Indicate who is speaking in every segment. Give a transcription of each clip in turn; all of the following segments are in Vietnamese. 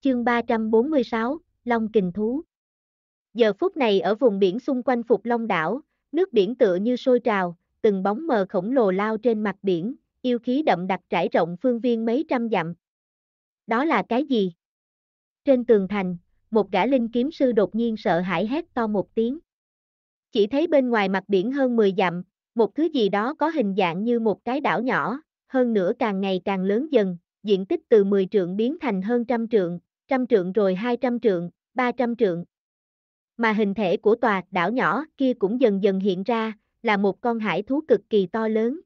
Speaker 1: chương 346, Long Kình Thú. Giờ phút này ở vùng biển xung quanh Phục Long đảo, nước biển tựa như sôi trào, từng bóng mờ khổng lồ lao trên mặt biển, yêu khí đậm đặc trải rộng phương viên mấy trăm dặm. Đó là cái gì? Trên tường thành, một gã linh kiếm sư đột nhiên sợ hãi hét to một tiếng. Chỉ thấy bên ngoài mặt biển hơn 10 dặm, một thứ gì đó có hình dạng như một cái đảo nhỏ, hơn nữa càng ngày càng lớn dần, diện tích từ 10 trượng biến thành hơn trăm trượng, trăm trượng rồi hai trăm trượng, ba trăm trượng. Mà hình thể của tòa đảo nhỏ kia cũng dần dần hiện ra, là một con hải thú cực kỳ to lớn.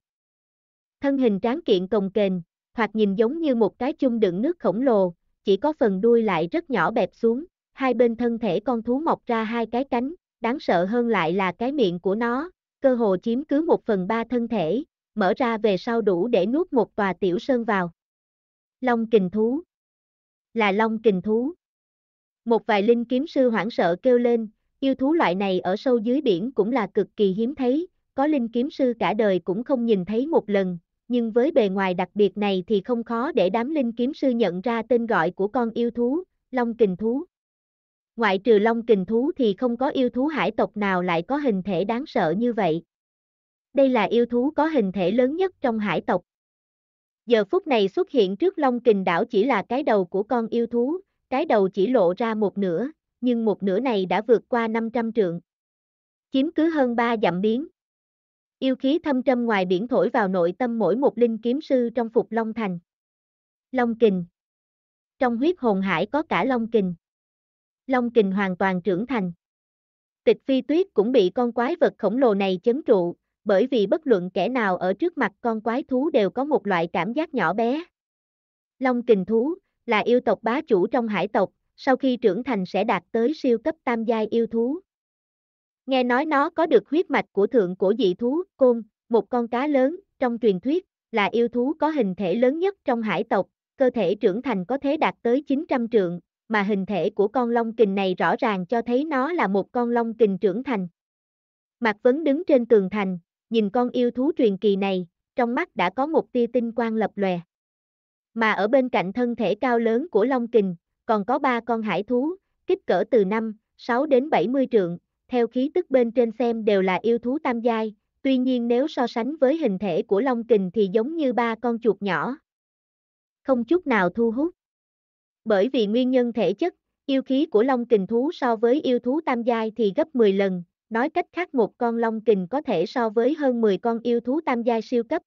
Speaker 1: Thân hình tráng kiện cồng kềnh, hoặc nhìn giống như một cái chung đựng nước khổng lồ, chỉ có phần đuôi lại rất nhỏ bẹp xuống, hai bên thân thể con thú mọc ra hai cái cánh, đáng sợ hơn lại là cái miệng của nó, cơ hồ chiếm cứ một phần ba thân thể, mở ra về sau đủ để nuốt một tòa tiểu sơn vào. Long kình thú là long kình thú. Một vài linh kiếm sư hoảng sợ kêu lên, yêu thú loại này ở sâu dưới biển cũng là cực kỳ hiếm thấy, có linh kiếm sư cả đời cũng không nhìn thấy một lần, nhưng với bề ngoài đặc biệt này thì không khó để đám linh kiếm sư nhận ra tên gọi của con yêu thú, long kình thú. Ngoại trừ long kình thú thì không có yêu thú hải tộc nào lại có hình thể đáng sợ như vậy. Đây là yêu thú có hình thể lớn nhất trong hải tộc, giờ phút này xuất hiện trước Long Kình đảo chỉ là cái đầu của con yêu thú, cái đầu chỉ lộ ra một nửa, nhưng một nửa này đã vượt qua 500 trượng. Chiếm cứ hơn 3 dặm biến. Yêu khí thâm trầm ngoài biển thổi vào nội tâm mỗi một linh kiếm sư trong phục Long Thành. Long Kình Trong huyết hồn hải có cả Long Kình. Long Kình hoàn toàn trưởng thành. Tịch phi tuyết cũng bị con quái vật khổng lồ này chấn trụ, bởi vì bất luận kẻ nào ở trước mặt con quái thú đều có một loại cảm giác nhỏ bé. Long kình thú là yêu tộc bá chủ trong hải tộc, sau khi trưởng thành sẽ đạt tới siêu cấp tam giai yêu thú. Nghe nói nó có được huyết mạch của thượng cổ dị thú, côn, một con cá lớn, trong truyền thuyết, là yêu thú có hình thể lớn nhất trong hải tộc, cơ thể trưởng thành có thể đạt tới 900 trượng, mà hình thể của con long kình này rõ ràng cho thấy nó là một con long kình trưởng thành. Mạc Vấn đứng trên tường thành, nhìn con yêu thú truyền kỳ này, trong mắt đã có một tia tinh quang lập lòe. Mà ở bên cạnh thân thể cao lớn của Long Kình, còn có ba con hải thú, kích cỡ từ 5, 6 đến 70 trượng, theo khí tức bên trên xem đều là yêu thú tam giai, tuy nhiên nếu so sánh với hình thể của Long Kình thì giống như ba con chuột nhỏ. Không chút nào thu hút. Bởi vì nguyên nhân thể chất, yêu khí của Long Kình thú so với yêu thú tam giai thì gấp 10 lần, Nói cách khác một con long kình có thể so với hơn 10 con yêu thú tam giai siêu cấp.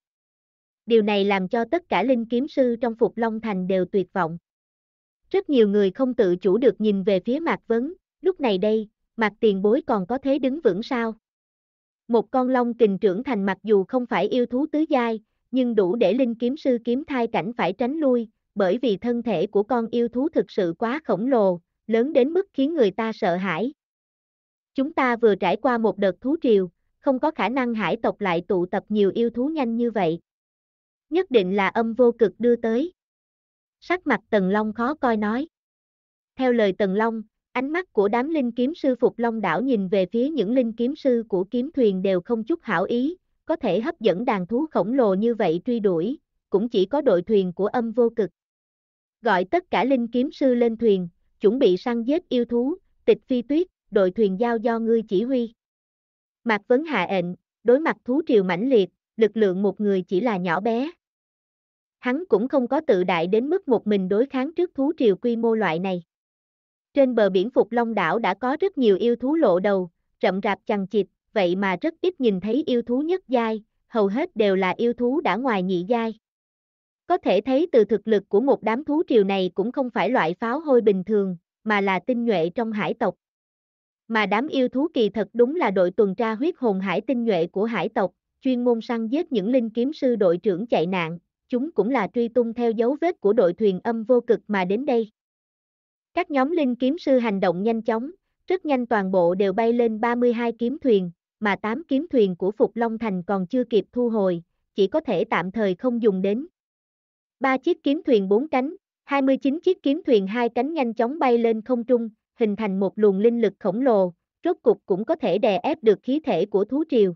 Speaker 1: Điều này làm cho tất cả linh kiếm sư trong Phục Long Thành đều tuyệt vọng. Rất nhiều người không tự chủ được nhìn về phía Mạc Vấn, lúc này đây, Mạc Tiền Bối còn có thế đứng vững sao? Một con long kình trưởng thành mặc dù không phải yêu thú tứ giai, nhưng đủ để linh kiếm sư kiếm thai cảnh phải tránh lui, bởi vì thân thể của con yêu thú thực sự quá khổng lồ, lớn đến mức khiến người ta sợ hãi. Chúng ta vừa trải qua một đợt thú triều, không có khả năng hải tộc lại tụ tập nhiều yêu thú nhanh như vậy. Nhất định là âm vô cực đưa tới. Sắc mặt Tần Long khó coi nói. Theo lời Tần Long, ánh mắt của đám linh kiếm sư Phục Long đảo nhìn về phía những linh kiếm sư của kiếm thuyền đều không chút hảo ý, có thể hấp dẫn đàn thú khổng lồ như vậy truy đuổi, cũng chỉ có đội thuyền của âm vô cực. Gọi tất cả linh kiếm sư lên thuyền, chuẩn bị săn giết yêu thú, tịch phi tuyết, đội thuyền giao do ngươi chỉ huy. Mạc Vấn hạ ệnh, đối mặt thú triều mãnh liệt, lực lượng một người chỉ là nhỏ bé. Hắn cũng không có tự đại đến mức một mình đối kháng trước thú triều quy mô loại này. Trên bờ biển Phục Long đảo đã có rất nhiều yêu thú lộ đầu, rậm rạp chằng chịt, vậy mà rất ít nhìn thấy yêu thú nhất giai, hầu hết đều là yêu thú đã ngoài nhị giai. Có thể thấy từ thực lực của một đám thú triều này cũng không phải loại pháo hôi bình thường, mà là tinh nhuệ trong hải tộc mà đám yêu thú kỳ thật đúng là đội tuần tra huyết hồn hải tinh nhuệ của hải tộc, chuyên môn săn giết những linh kiếm sư đội trưởng chạy nạn, chúng cũng là truy tung theo dấu vết của đội thuyền âm vô cực mà đến đây. Các nhóm linh kiếm sư hành động nhanh chóng, rất nhanh toàn bộ đều bay lên 32 kiếm thuyền, mà 8 kiếm thuyền của Phục Long Thành còn chưa kịp thu hồi, chỉ có thể tạm thời không dùng đến. Ba chiếc kiếm thuyền bốn cánh, 29 chiếc kiếm thuyền hai cánh nhanh chóng bay lên không trung, hình thành một luồng linh lực khổng lồ, rốt cục cũng có thể đè ép được khí thể của thú triều.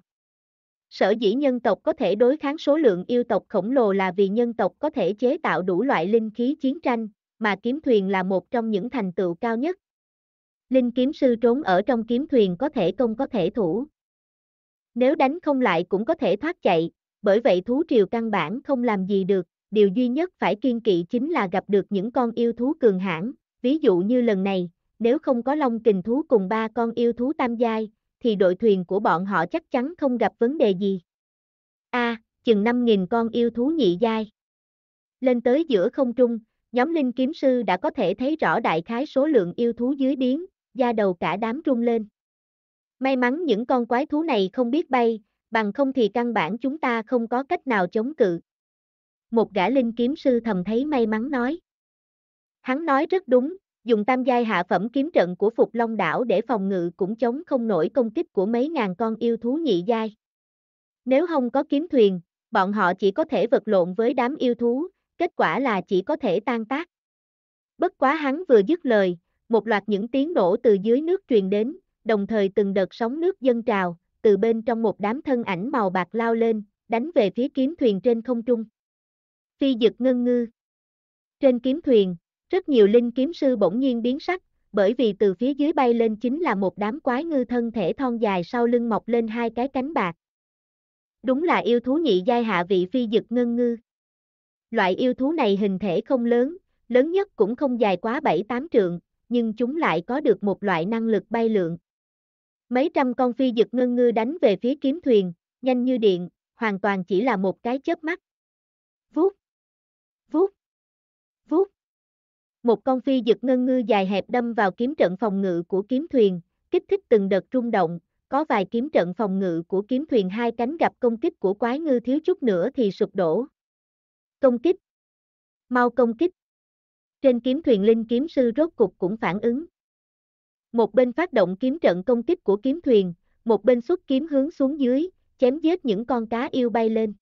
Speaker 1: Sở dĩ nhân tộc có thể đối kháng số lượng yêu tộc khổng lồ là vì nhân tộc có thể chế tạo đủ loại linh khí chiến tranh, mà kiếm thuyền là một trong những thành tựu cao nhất. Linh kiếm sư trốn ở trong kiếm thuyền có thể công có thể thủ. Nếu đánh không lại cũng có thể thoát chạy, bởi vậy thú triều căn bản không làm gì được, điều duy nhất phải kiên kỵ chính là gặp được những con yêu thú cường hãn, ví dụ như lần này, nếu không có long kình thú cùng ba con yêu thú tam giai, thì đội thuyền của bọn họ chắc chắn không gặp vấn đề gì. A, à, chừng 5.000 con yêu thú nhị giai. Lên tới giữa không trung, nhóm linh kiếm sư đã có thể thấy rõ đại khái số lượng yêu thú dưới biến, da đầu cả đám rung lên. May mắn những con quái thú này không biết bay, bằng không thì căn bản chúng ta không có cách nào chống cự. Một gã linh kiếm sư thầm thấy may mắn nói. Hắn nói rất đúng, dùng tam giai hạ phẩm kiếm trận của Phục Long đảo để phòng ngự cũng chống không nổi công kích của mấy ngàn con yêu thú nhị giai. Nếu không có kiếm thuyền, bọn họ chỉ có thể vật lộn với đám yêu thú, kết quả là chỉ có thể tan tác. Bất quá hắn vừa dứt lời, một loạt những tiếng nổ từ dưới nước truyền đến, đồng thời từng đợt sóng nước dâng trào, từ bên trong một đám thân ảnh màu bạc lao lên, đánh về phía kiếm thuyền trên không trung. Phi dực ngân ngư. Trên kiếm thuyền, rất nhiều linh kiếm sư bỗng nhiên biến sắc, bởi vì từ phía dưới bay lên chính là một đám quái ngư thân thể thon dài sau lưng mọc lên hai cái cánh bạc. Đúng là yêu thú nhị giai hạ vị phi dực ngân ngư. Loại yêu thú này hình thể không lớn, lớn nhất cũng không dài quá 7-8 trượng, nhưng chúng lại có được một loại năng lực bay lượn. Mấy trăm con phi dực ngân ngư đánh về phía kiếm thuyền, nhanh như điện, hoàn toàn chỉ là một cái chớp mắt. Vút, vút, vút một con phi giật ngân ngư dài hẹp đâm vào kiếm trận phòng ngự của kiếm thuyền, kích thích từng đợt rung động, có vài kiếm trận phòng ngự của kiếm thuyền hai cánh gặp công kích của quái ngư thiếu chút nữa thì sụp đổ. Công kích. Mau công kích. Trên kiếm thuyền linh kiếm sư rốt cục cũng phản ứng. Một bên phát động kiếm trận công kích của kiếm thuyền, một bên xuất kiếm hướng xuống dưới, chém giết những con cá yêu bay lên.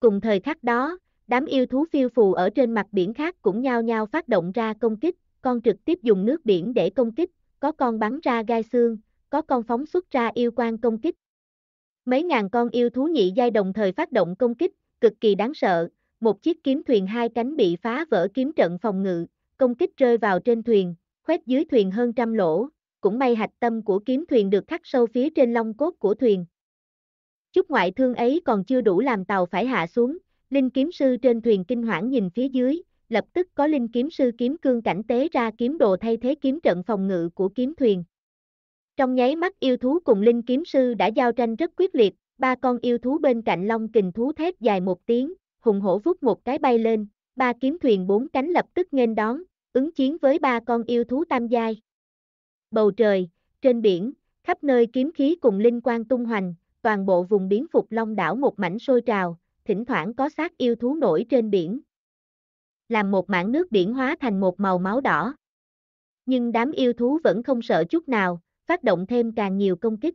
Speaker 1: Cùng thời khắc đó, Đám yêu thú phiêu phù ở trên mặt biển khác cũng nhao nhao phát động ra công kích, con trực tiếp dùng nước biển để công kích, có con bắn ra gai xương, có con phóng xuất ra yêu quan công kích. Mấy ngàn con yêu thú nhị giai đồng thời phát động công kích, cực kỳ đáng sợ, một chiếc kiếm thuyền hai cánh bị phá vỡ kiếm trận phòng ngự, công kích rơi vào trên thuyền, khoét dưới thuyền hơn trăm lỗ, cũng may hạch tâm của kiếm thuyền được khắc sâu phía trên long cốt của thuyền. Chút ngoại thương ấy còn chưa đủ làm tàu phải hạ xuống, Linh kiếm sư trên thuyền kinh hoảng nhìn phía dưới, lập tức có linh kiếm sư kiếm cương cảnh tế ra kiếm đồ thay thế kiếm trận phòng ngự của kiếm thuyền. Trong nháy mắt yêu thú cùng linh kiếm sư đã giao tranh rất quyết liệt, ba con yêu thú bên cạnh long kình thú thép dài một tiếng, hùng hổ vút một cái bay lên, ba kiếm thuyền bốn cánh lập tức nghênh đón, ứng chiến với ba con yêu thú tam giai. Bầu trời, trên biển, khắp nơi kiếm khí cùng linh quang tung hoành, toàn bộ vùng biến phục long đảo một mảnh sôi trào, thỉnh thoảng có xác yêu thú nổi trên biển. Làm một mảng nước biển hóa thành một màu máu đỏ. Nhưng đám yêu thú vẫn không sợ chút nào, phát động thêm càng nhiều công kích.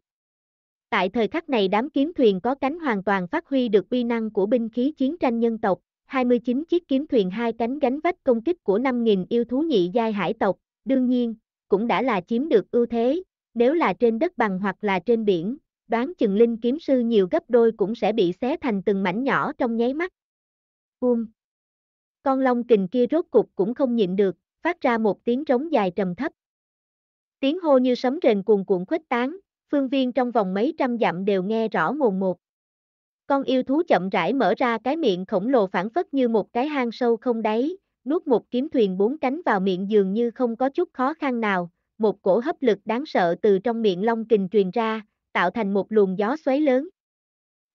Speaker 1: Tại thời khắc này đám kiếm thuyền có cánh hoàn toàn phát huy được uy năng của binh khí chiến tranh nhân tộc, 29 chiếc kiếm thuyền hai cánh gánh vách công kích của 5.000 yêu thú nhị giai hải tộc, đương nhiên, cũng đã là chiếm được ưu thế, nếu là trên đất bằng hoặc là trên biển, đoán chừng linh kiếm sư nhiều gấp đôi cũng sẽ bị xé thành từng mảnh nhỏ trong nháy mắt. Buông. Con long kình kia rốt cục cũng không nhịn được, phát ra một tiếng trống dài trầm thấp. Tiếng hô như sấm rền cuồn cuộn khuếch tán, phương viên trong vòng mấy trăm dặm đều nghe rõ mồn một. Con yêu thú chậm rãi mở ra cái miệng khổng lồ phản phất như một cái hang sâu không đáy, nuốt một kiếm thuyền bốn cánh vào miệng dường như không có chút khó khăn nào, một cổ hấp lực đáng sợ từ trong miệng long kình truyền ra, tạo thành một luồng gió xoáy lớn.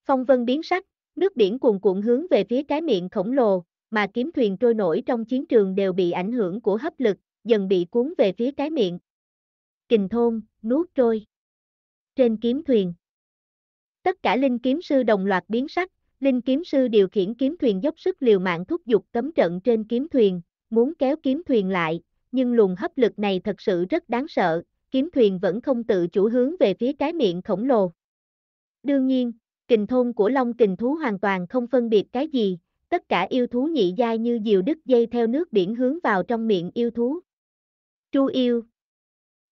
Speaker 1: Phong vân biến sắc, nước biển cuồn cuộn hướng về phía cái miệng khổng lồ, mà kiếm thuyền trôi nổi trong chiến trường đều bị ảnh hưởng của hấp lực, dần bị cuốn về phía cái miệng. Kình thôn, nuốt trôi. Trên kiếm thuyền. Tất cả linh kiếm sư đồng loạt biến sắc, linh kiếm sư điều khiển kiếm thuyền dốc sức liều mạng thúc giục cấm trận trên kiếm thuyền, muốn kéo kiếm thuyền lại, nhưng luồng hấp lực này thật sự rất đáng sợ, kiếm thuyền vẫn không tự chủ hướng về phía cái miệng khổng lồ. Đương nhiên, kình thôn của Long kình thú hoàn toàn không phân biệt cái gì, tất cả yêu thú nhị giai như diều đứt dây theo nước biển hướng vào trong miệng yêu thú. Chu yêu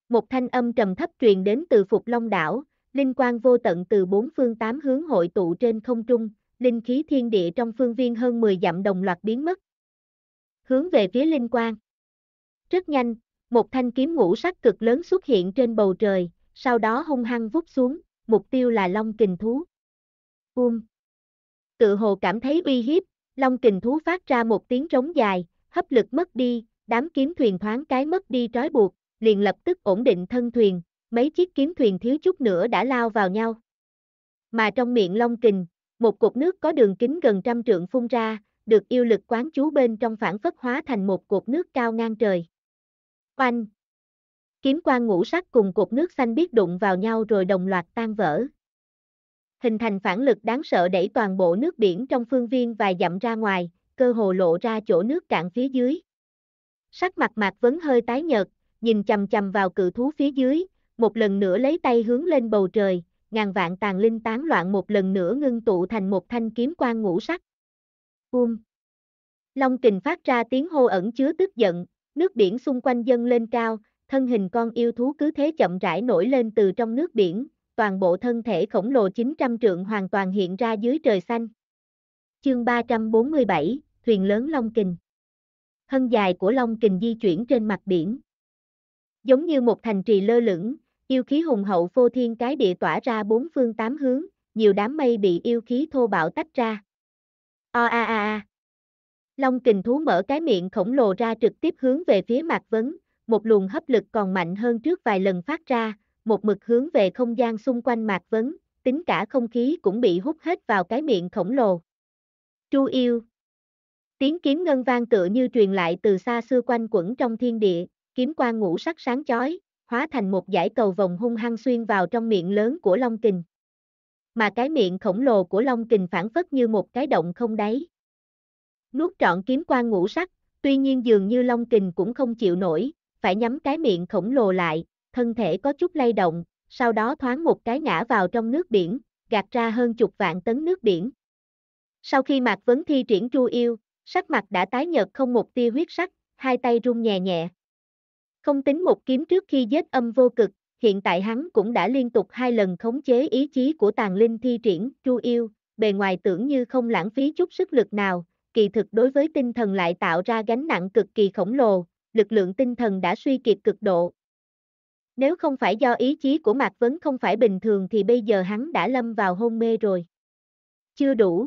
Speaker 1: Một thanh âm trầm thấp truyền đến từ Phục Long đảo, linh quan vô tận từ bốn phương tám hướng hội tụ trên không trung, linh khí thiên địa trong phương viên hơn 10 dặm đồng loạt biến mất. Hướng về phía linh quan. Rất nhanh, một thanh kiếm ngũ sắc cực lớn xuất hiện trên bầu trời, sau đó hung hăng vút xuống, mục tiêu là long kình thú. Buông. Tự hồ cảm thấy uy hiếp, long kình thú phát ra một tiếng trống dài, hấp lực mất đi, đám kiếm thuyền thoáng cái mất đi trói buộc, liền lập tức ổn định thân thuyền, mấy chiếc kiếm thuyền thiếu chút nữa đã lao vào nhau. Mà trong miệng long kình, một cột nước có đường kính gần trăm trượng phun ra, được yêu lực quán chú bên trong phản phất hóa thành một cột nước cao ngang trời. Oanh! Kiếm quang ngũ sắc cùng cột nước xanh biết đụng vào nhau rồi đồng loạt tan vỡ. Hình thành phản lực đáng sợ đẩy toàn bộ nước biển trong phương viên vài dặm ra ngoài, cơ hồ lộ ra chỗ nước cạn phía dưới. Sắc mặt mạc vấn hơi tái nhợt, nhìn chầm chầm vào cự thú phía dưới, một lần nữa lấy tay hướng lên bầu trời, ngàn vạn tàn linh tán loạn một lần nữa ngưng tụ thành một thanh kiếm quang ngũ sắc. Uông, Long kình phát ra tiếng hô ẩn chứa tức giận, Nước biển xung quanh dâng lên cao, thân hình con yêu thú cứ thế chậm rãi nổi lên từ trong nước biển, toàn bộ thân thể khổng lồ 900 trượng hoàn toàn hiện ra dưới trời xanh. Chương 347, thuyền lớn Long Kình. Thân dài của Long Kình di chuyển trên mặt biển. Giống như một thành trì lơ lửng, yêu khí hùng hậu phô thiên cái địa tỏa ra bốn phương tám hướng, nhiều đám mây bị yêu khí thô bạo tách ra. O a a a. Long kình thú mở cái miệng khổng lồ ra trực tiếp hướng về phía mặt Vấn, một luồng hấp lực còn mạnh hơn trước vài lần phát ra, một mực hướng về không gian xung quanh mặt Vấn, tính cả không khí cũng bị hút hết vào cái miệng khổng lồ. Chu yêu Tiếng kiếm ngân vang tựa như truyền lại từ xa xưa quanh quẩn trong thiên địa, kiếm quang ngũ sắc sáng chói, hóa thành một dải cầu vòng hung hăng xuyên vào trong miệng lớn của Long Kình. Mà cái miệng khổng lồ của Long Kình phản phất như một cái động không đáy, nuốt trọn kiếm quan ngũ sắc, tuy nhiên dường như Long Kình cũng không chịu nổi, phải nhắm cái miệng khổng lồ lại, thân thể có chút lay động, sau đó thoáng một cái ngã vào trong nước biển, gạt ra hơn chục vạn tấn nước biển. Sau khi Mạc Vấn Thi triển tru yêu, sắc mặt đã tái nhợt không một tia huyết sắc, hai tay run nhẹ nhẹ. Không tính một kiếm trước khi giết âm vô cực, hiện tại hắn cũng đã liên tục hai lần khống chế ý chí của tàn linh thi triển, tru yêu, bề ngoài tưởng như không lãng phí chút sức lực nào, kỳ thực đối với tinh thần lại tạo ra gánh nặng cực kỳ khổng lồ, lực lượng tinh thần đã suy kiệt cực độ. Nếu không phải do ý chí của Mạc Vấn không phải bình thường thì bây giờ hắn đã lâm vào hôn mê rồi. Chưa đủ.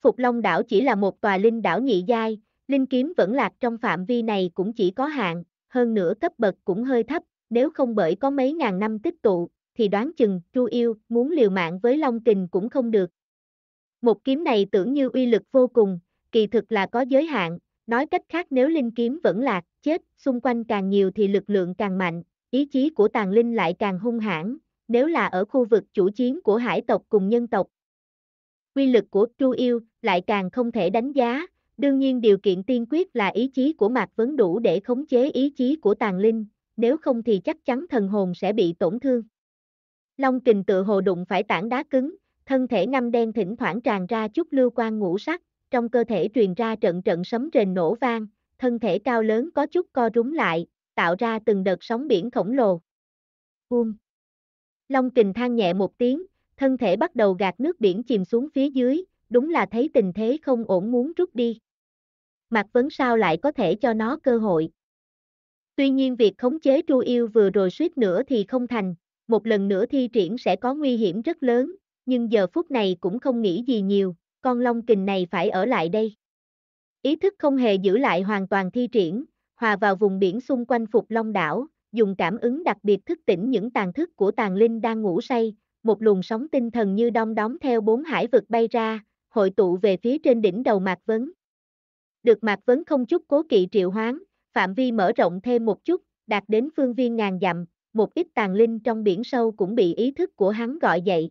Speaker 1: Phục Long đảo chỉ là một tòa linh đảo nhị giai, linh kiếm vẫn lạc trong phạm vi này cũng chỉ có hạn, hơn nữa cấp bậc cũng hơi thấp, nếu không bởi có mấy ngàn năm tích tụ, thì đoán chừng Chu Yêu muốn liều mạng với Long Kình cũng không được. Một kiếm này tưởng như uy lực vô cùng, kỳ thực là có giới hạn, nói cách khác nếu linh kiếm vẫn lạc, chết, xung quanh càng nhiều thì lực lượng càng mạnh, ý chí của tàn linh lại càng hung hãn, nếu là ở khu vực chủ chiến của hải tộc cùng nhân tộc. Quy lực của tru Yêu lại càng không thể đánh giá, đương nhiên điều kiện tiên quyết là ý chí của Mạc Vấn đủ để khống chế ý chí của tàn linh, nếu không thì chắc chắn thần hồn sẽ bị tổn thương. Long kình tự hồ đụng phải tảng đá cứng, thân thể ngâm đen thỉnh thoảng tràn ra chút lưu quan ngũ sắc, trong cơ thể truyền ra trận trận sấm rền nổ vang, thân thể cao lớn có chút co rúm lại, tạo ra từng đợt sóng biển khổng lồ. Buông! Long kình than nhẹ một tiếng, thân thể bắt đầu gạt nước biển chìm xuống phía dưới, đúng là thấy tình thế không ổn muốn rút đi. mặt Vấn sao lại có thể cho nó cơ hội. Tuy nhiên việc khống chế tru yêu vừa rồi suýt nữa thì không thành, một lần nữa thi triển sẽ có nguy hiểm rất lớn, nhưng giờ phút này cũng không nghĩ gì nhiều, con long kình này phải ở lại đây. Ý thức không hề giữ lại hoàn toàn thi triển, hòa vào vùng biển xung quanh Phục Long đảo, dùng cảm ứng đặc biệt thức tỉnh những tàn thức của tàn linh đang ngủ say, một luồng sóng tinh thần như đom đóm theo bốn hải vực bay ra, hội tụ về phía trên đỉnh đầu Mạc Vấn. Được Mạc Vấn không chút cố kỵ triệu hoán, phạm vi mở rộng thêm một chút, đạt đến phương viên ngàn dặm, một ít tàn linh trong biển sâu cũng bị ý thức của hắn gọi dậy,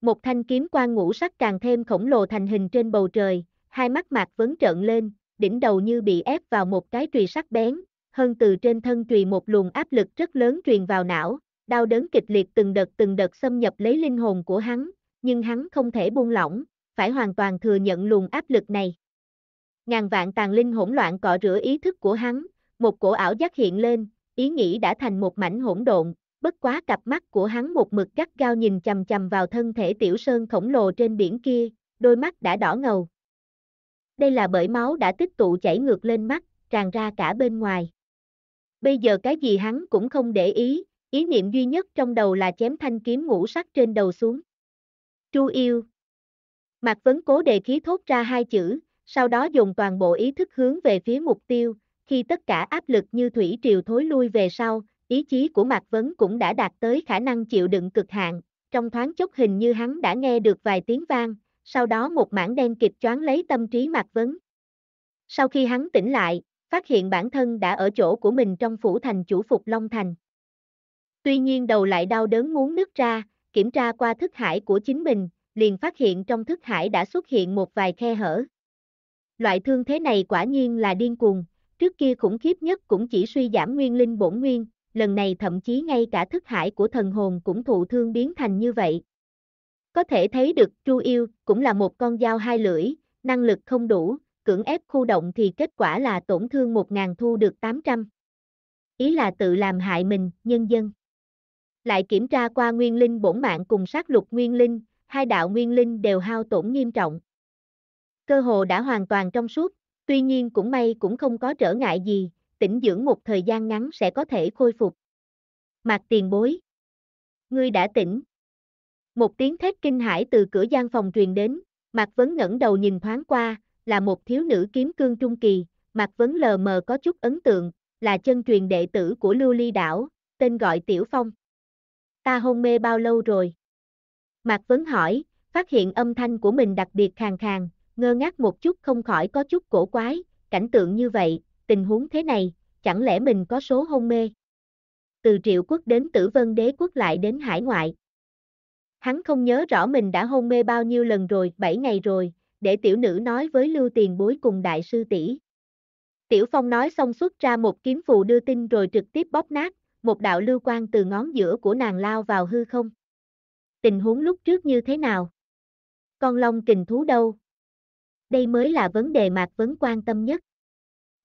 Speaker 1: một thanh kiếm quang ngũ sắc càng thêm khổng lồ thành hình trên bầu trời, hai mắt mạc vấn trợn lên, đỉnh đầu như bị ép vào một cái trùy sắc bén, hơn từ trên thân trùy một luồng áp lực rất lớn truyền vào não, đau đớn kịch liệt từng đợt từng đợt xâm nhập lấy linh hồn của hắn, nhưng hắn không thể buông lỏng, phải hoàn toàn thừa nhận luồng áp lực này. Ngàn vạn tàn linh hỗn loạn cọ rửa ý thức của hắn, một cổ ảo giác hiện lên, ý nghĩ đã thành một mảnh hỗn độn, bất quá cặp mắt của hắn một mực gắt gao nhìn chầm chầm vào thân thể tiểu sơn khổng lồ trên biển kia, đôi mắt đã đỏ ngầu. Đây là bởi máu đã tích tụ chảy ngược lên mắt, tràn ra cả bên ngoài. Bây giờ cái gì hắn cũng không để ý, ý niệm duy nhất trong đầu là chém thanh kiếm ngũ sắc trên đầu xuống. Chu yêu. Mạc Vấn cố đề khí thốt ra hai chữ, sau đó dùng toàn bộ ý thức hướng về phía mục tiêu, khi tất cả áp lực như thủy triều thối lui về sau, ý chí của Mạc Vấn cũng đã đạt tới khả năng chịu đựng cực hạn, trong thoáng chốc hình như hắn đã nghe được vài tiếng vang, sau đó một mảng đen kịp choáng lấy tâm trí Mạc Vấn. Sau khi hắn tỉnh lại, phát hiện bản thân đã ở chỗ của mình trong phủ thành chủ phục Long Thành. Tuy nhiên đầu lại đau đớn muốn nứt ra, kiểm tra qua thức hải của chính mình, liền phát hiện trong thức hải đã xuất hiện một vài khe hở. Loại thương thế này quả nhiên là điên cuồng, trước kia khủng khiếp nhất cũng chỉ suy giảm nguyên linh bổn nguyên, lần này thậm chí ngay cả thức hải của thần hồn cũng thụ thương biến thành như vậy. Có thể thấy được Chu Yêu cũng là một con dao hai lưỡi, năng lực không đủ, cưỡng ép khu động thì kết quả là tổn thương 1.000 thu được 800. Ý là tự làm hại mình, nhân dân. Lại kiểm tra qua nguyên linh bổn mạng cùng sát lục nguyên linh, hai đạo nguyên linh đều hao tổn nghiêm trọng. Cơ hồ đã hoàn toàn trong suốt, tuy nhiên cũng may cũng không có trở ngại gì, Tỉnh dưỡng một thời gian ngắn sẽ có thể khôi phục. Mạc tiền bối. Ngươi đã tỉnh. Một tiếng thét kinh hãi từ cửa gian phòng truyền đến, Mạc Vấn ngẩng đầu nhìn thoáng qua, là một thiếu nữ kiếm cương trung kỳ, Mạc Vấn lờ mờ có chút ấn tượng, là chân truyền đệ tử của Lưu Ly Đảo, tên gọi Tiểu Phong. Ta hôn mê bao lâu rồi? Mạc Vấn hỏi, phát hiện âm thanh của mình đặc biệt khàn khàn, ngơ ngác một chút không khỏi có chút cổ quái, cảnh tượng như vậy, tình huống thế này, chẳng lẽ mình có số hôn mê? Từ triệu quốc đến tử vân đế quốc lại đến hải ngoại. Hắn không nhớ rõ mình đã hôn mê bao nhiêu lần rồi, 7 ngày rồi, để tiểu nữ nói với lưu tiền bối cùng đại sư tỷ. Tiểu Phong nói xong xuất ra một kiếm phù đưa tin rồi trực tiếp bóp nát, một đạo lưu quang từ ngón giữa của nàng lao vào hư không. Tình huống lúc trước như thế nào? Con long kình thú đâu? Đây mới là vấn đề Mạc Vấn quan tâm nhất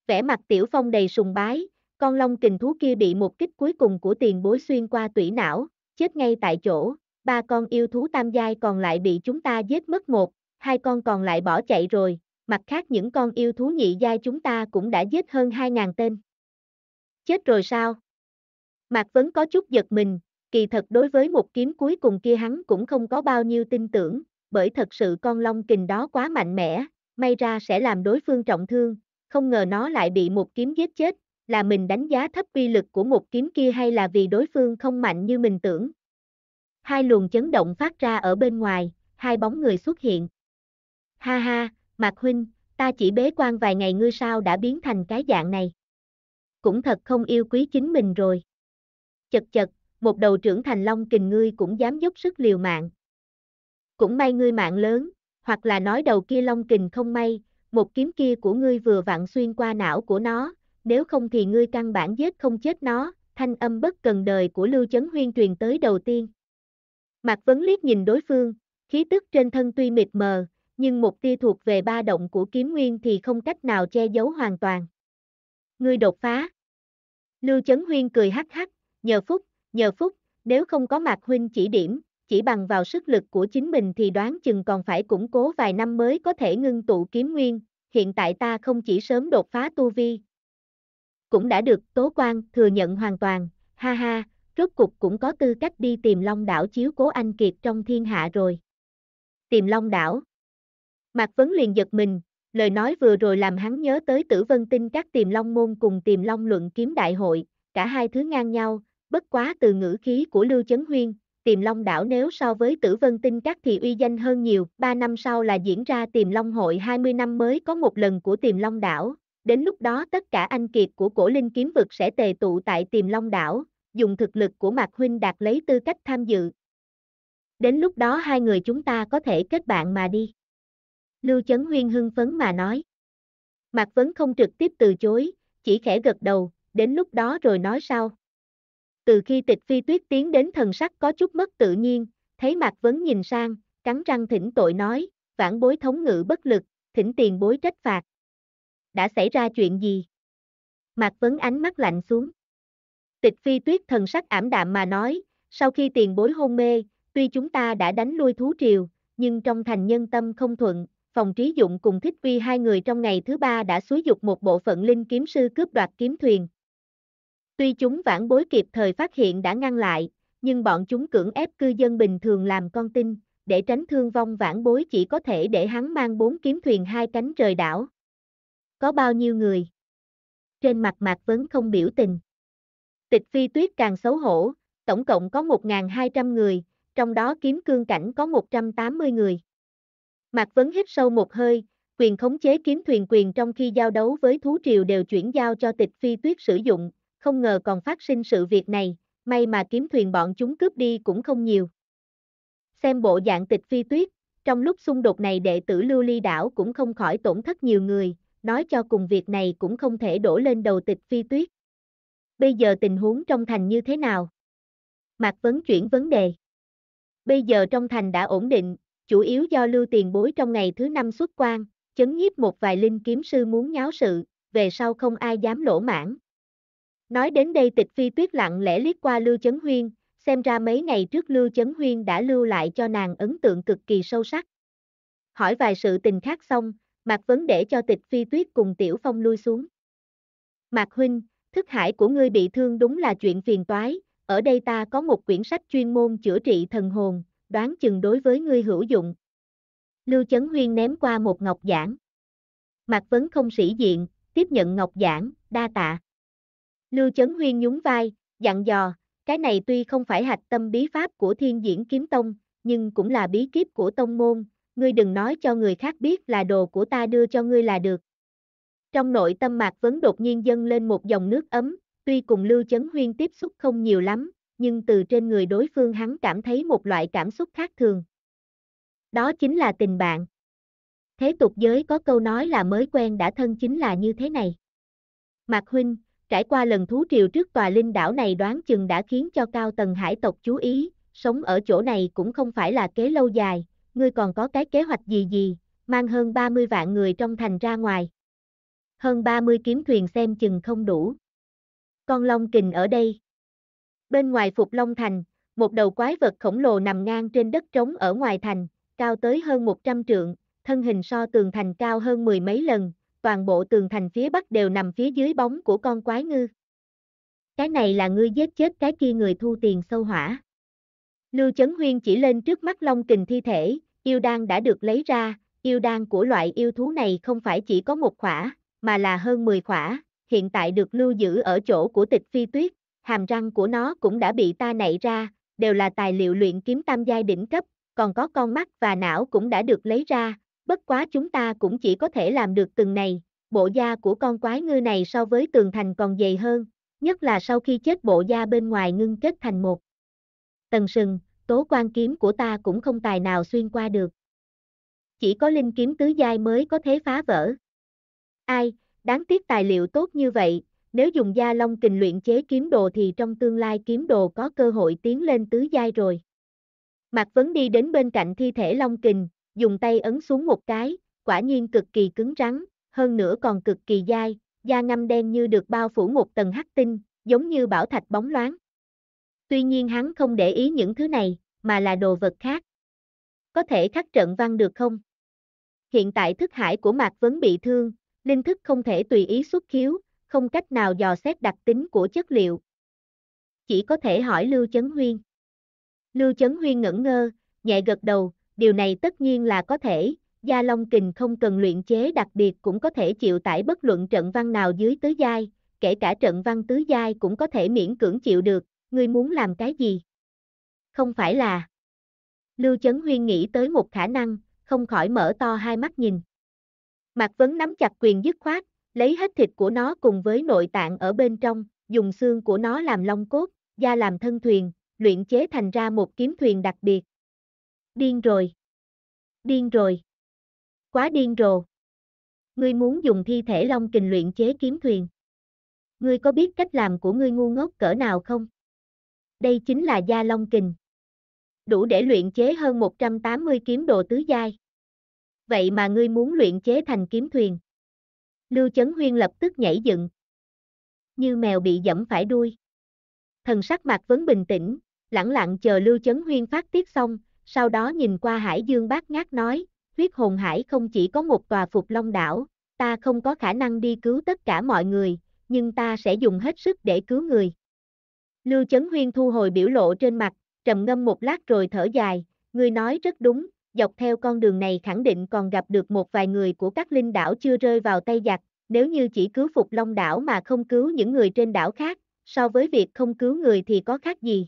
Speaker 1: vẻ mặt Tiểu Phong đầy sùng bái, con long kình thú kia bị một kích cuối cùng của tiền bối xuyên qua tủy não, chết ngay tại chỗ, ba con yêu thú tam giai còn lại bị chúng ta giết mất một, hai con còn lại bỏ chạy rồi, mặt khác những con yêu thú nhị giai chúng ta cũng đã giết hơn 2.000 tên. Chết rồi sao? Mạc Vấn có chút giật mình, kỳ thật đối với một kiếm cuối cùng kia hắn cũng không có bao nhiêu tin tưởng, bởi thật sự con long kình đó quá mạnh mẽ, may ra sẽ làm đối phương trọng thương, không ngờ nó lại bị một kiếm giết chết, là mình đánh giá thấp uy lực của một kiếm kia hay là vì đối phương không mạnh như mình tưởng. Hai luồng chấn động phát ra ở bên ngoài, hai bóng người xuất hiện. Ha ha, Mạc Huynh, ta chỉ bế quan vài ngày ngươi sao đã biến thành cái dạng này. Cũng thật không yêu quý chính mình rồi. Chật chật, một đầu trưởng thành long kình ngươi cũng dám dốc sức liều mạng. Cũng may ngươi mạng lớn, hoặc là nói đầu kia long kình không may, một kiếm kia của ngươi vừa vặn xuyên qua não của nó, nếu không thì ngươi căn bản giết không chết nó, thanh âm bất cần đời của Lưu Chấn Huyên truyền tới đầu tiên. Mạc Vấn liếc nhìn đối phương, khí tức trên thân tuy mịt mờ, nhưng một tia thuộc về ba động của kiếm nguyên thì không cách nào che giấu hoàn toàn. Ngươi đột phá. Lưu Chấn Huyên cười hắc hắc, nhờ phúc, nhờ phúc, nếu không có Mạc Huynh chỉ điểm, chỉ bằng vào sức lực của chính mình thì đoán chừng còn phải củng cố vài năm mới có thể ngưng tụ kiếm nguyên, hiện tại ta không chỉ sớm đột phá tu vi. Cũng đã được Tố quan thừa nhận hoàn toàn, ha ha, rốt cục cũng có tư cách đi tìm Long Đảo chiếu cố anh Kiệt trong thiên hạ rồi. Tìm Long Đảo. Mạc Vấn liền giật mình, lời nói vừa rồi làm hắn nhớ tới tử vân tinh các tìm Long Môn cùng tìm Long Luận Kiếm Đại Hội, cả hai thứ ngang nhau, bất quá từ ngữ khí của Lưu Chấn Huyên, Tìm Long Đảo nếu so với Tử Vân Tinh Các thì uy danh hơn nhiều, 3 năm sau là diễn ra Tìm Long Hội 20 năm mới có một lần của Tìm Long Đảo, đến lúc đó tất cả anh kiệt của cổ linh kiếm vực sẽ tề tụ tại Tìm Long Đảo, dùng thực lực của Mạc Huynh đạt lấy tư cách tham dự. Đến lúc đó hai người chúng ta có thể kết bạn mà đi. Lưu Chấn Huyên hưng phấn mà nói. Mạc Vấn không trực tiếp từ chối, chỉ khẽ gật đầu, đến lúc đó rồi nói sau. Từ khi tịch phi tuyết tiến đến thần sắc có chút mất tự nhiên, thấy Mạc Vấn nhìn sang, cắn răng thỉnh tội nói, vãn bối thống ngự bất lực, thỉnh tiền bối trách phạt. Đã xảy ra chuyện gì? Mạc Vấn ánh mắt lạnh xuống. Tịch phi tuyết thần sắc ảm đạm mà nói, sau khi tiền bối hôn mê, tuy chúng ta đã đánh lui thú triều, nhưng trong thành nhân tâm không thuận, phòng trí dụng cùng thích vi hai người trong ngày thứ ba đã xúi dục một bộ phận linh kiếm sư cướp đoạt kiếm thuyền, Tuy chúng vãn bối kịp thời phát hiện đã ngăn lại, nhưng bọn chúng cưỡng ép cư dân bình thường làm con tin, để tránh thương vong vãn bối chỉ có thể để hắn mang bốn kiếm thuyền hai cánh trời đảo. Có bao nhiêu người? Trên mặt Mạc Vấn không biểu tình. Tịch phi tuyết càng xấu hổ, tổng cộng có 1.200 người, trong đó kiếm cương cảnh có 180 người. Mạc Vấn hít sâu một hơi, quyền khống chế kiếm thuyền quyền trong khi giao đấu với thú triều đều chuyển giao cho tịch phi tuyết sử dụng, không ngờ còn phát sinh sự việc này, may mà kiếm thuyền bọn chúng cướp đi cũng không nhiều. Xem bộ dạng tịch phi tuyết, trong lúc xung đột này đệ tử lưu ly đảo cũng không khỏi tổn thất nhiều người, nói cho cùng việc này cũng không thể đổ lên đầu tịch phi tuyết. Bây giờ tình huống trong thành như thế nào? Mạc Vấn chuyển vấn đề. Bây giờ trong thành đã ổn định, chủ yếu do lưu tiền bối trong ngày thứ năm xuất quan, chấn nhiếp một vài linh kiếm sư muốn nháo sự, về sau không ai dám lỗ mãn. Nói đến đây tịch phi tuyết lặng lẽ liếc qua Lưu Chấn Huyên, xem ra mấy ngày trước Lưu Chấn Huyên đã lưu lại cho nàng ấn tượng cực kỳ sâu sắc. Hỏi vài sự tình khác xong, Mạc Vấn để cho tịch phi tuyết cùng Tiểu Phong lui xuống. Mạc Huynh, thức hải của ngươi bị thương đúng là chuyện phiền toái, ở đây ta có một quyển sách chuyên môn chữa trị thần hồn, đoán chừng đối với ngươi hữu dụng. Lưu Chấn Huyên ném qua một ngọc giảng. Mạc Vấn không sĩ diện, tiếp nhận ngọc giảng, đa tạ. Lưu Chấn Huyên nhún vai, dặn dò, cái này tuy không phải hạch tâm bí pháp của thiên diễn kiếm tông, nhưng cũng là bí kíp của tông môn, ngươi đừng nói cho người khác biết là đồ của ta đưa cho ngươi là được. Trong nội tâm mạc vấn đột nhiên dâng lên một dòng nước ấm, tuy cùng Lưu Chấn Huyên tiếp xúc không nhiều lắm, nhưng từ trên người đối phương hắn cảm thấy một loại cảm xúc khác thường. Đó chính là tình bạn. Thế tục giới có câu nói là mới quen đã thân chính là như thế này. Mạc Huynh, Trải qua lần thú triều trước tòa linh đảo này đoán chừng đã khiến cho cao tầng hải tộc chú ý, sống ở chỗ này cũng không phải là kế lâu dài, ngươi còn có cái kế hoạch gì gì, mang hơn 30 vạn người trong thành ra ngoài. Hơn 30 kiếm thuyền xem chừng không đủ. Con Long Kình ở đây. Bên ngoài Phục Long Thành, một đầu quái vật khổng lồ nằm ngang trên đất trống ở ngoài thành, cao tới hơn 100 trượng, thân hình so tường thành cao hơn mười mấy lần, toàn bộ tường thành phía bắc đều nằm phía dưới bóng của con quái ngư. Cái này là ngươi giết chết cái kia người thu tiền sâu hỏa. Lưu Chấn Huyên chỉ lên trước mắt Long Kình thi thể, yêu đan đã được lấy ra, yêu đan của loại yêu thú này không phải chỉ có một khỏa, mà là hơn 10 khỏa, hiện tại được lưu giữ ở chỗ của tịch phi tuyết, hàm răng của nó cũng đã bị ta nảy ra, đều là tài liệu luyện kiếm tam giai đỉnh cấp, còn có con mắt và não cũng đã được lấy ra, bất quá chúng ta cũng chỉ có thể làm được từng này, bộ da của con quái ngư này so với tường thành còn dày hơn, nhất là sau khi chết bộ da bên ngoài ngưng kết thành một. Tần sừng, tố quan kiếm của ta cũng không tài nào xuyên qua được. Chỉ có linh kiếm tứ giai mới có thế phá vỡ. Ai, đáng tiếc tài liệu tốt như vậy, nếu dùng da long kình luyện chế kiếm đồ thì trong tương lai kiếm đồ có cơ hội tiến lên tứ giai rồi. Mạc Vấn đi đến bên cạnh thi thể long kình, dùng tay ấn xuống một cái, quả nhiên cực kỳ cứng rắn, hơn nữa còn cực kỳ dai, da ngâm đen như được bao phủ một tầng hắc tinh, giống như bảo thạch bóng loáng. Tuy nhiên hắn không để ý những thứ này, mà là đồ vật khác. Có thể khắc trận văn được không? Hiện tại thức hải của Mạc Vấn bị thương, linh thức không thể tùy ý xuất khiếu, không cách nào dò xét đặc tính của chất liệu. Chỉ có thể hỏi Lưu Chấn Huyên. Lưu Chấn Huyên ngẩn ngơ, nhẹ gật đầu, điều này tất nhiên là có thể, Gia Long Kình không cần luyện chế đặc biệt cũng có thể chịu tải bất luận trận văn nào dưới tứ giai, kể cả trận văn tứ giai cũng có thể miễn cưỡng chịu được, ngươi muốn làm cái gì? Không phải là... Lưu Chấn Huyên nghĩ tới một khả năng, không khỏi mở to hai mắt nhìn. Mạc Vấn nắm chặt quyền dứt khoát, lấy hết thịt của nó cùng với nội tạng ở bên trong, dùng xương của nó làm long cốt, da làm thân thuyền, luyện chế thành ra một kiếm thuyền đặc biệt, Điên rồi. Điên rồi. Quá điên rồi. Ngươi muốn dùng thi thể long kình luyện chế kiếm thuyền. Ngươi có biết cách làm của ngươi ngu ngốc cỡ nào không? Đây chính là gia long kình. Đủ để luyện chế hơn 180 kiếm đồ tứ giai. Vậy mà ngươi muốn luyện chế thành kiếm thuyền. Lưu Chấn Huyên lập tức nhảy dựng. Như mèo bị dẫm phải đuôi. Thần sắc mặt vẫn bình tĩnh, lẳng lặng chờ Lưu Chấn Huyên phát tiết xong, sau đó nhìn qua hải dương bát ngát nói, huyết hồn hải không chỉ có một tòa phục long đảo, ta không có khả năng đi cứu tất cả mọi người, nhưng ta sẽ dùng hết sức để cứu người. Lưu Chấn Huyên thu hồi biểu lộ trên mặt, trầm ngâm một lát rồi thở dài, người nói rất đúng, dọc theo con đường này khẳng định còn gặp được một vài người của các linh đảo chưa rơi vào tay giặc, nếu như chỉ cứu Phục Long đảo mà không cứu những người trên đảo khác, so với việc không cứu người thì có khác gì.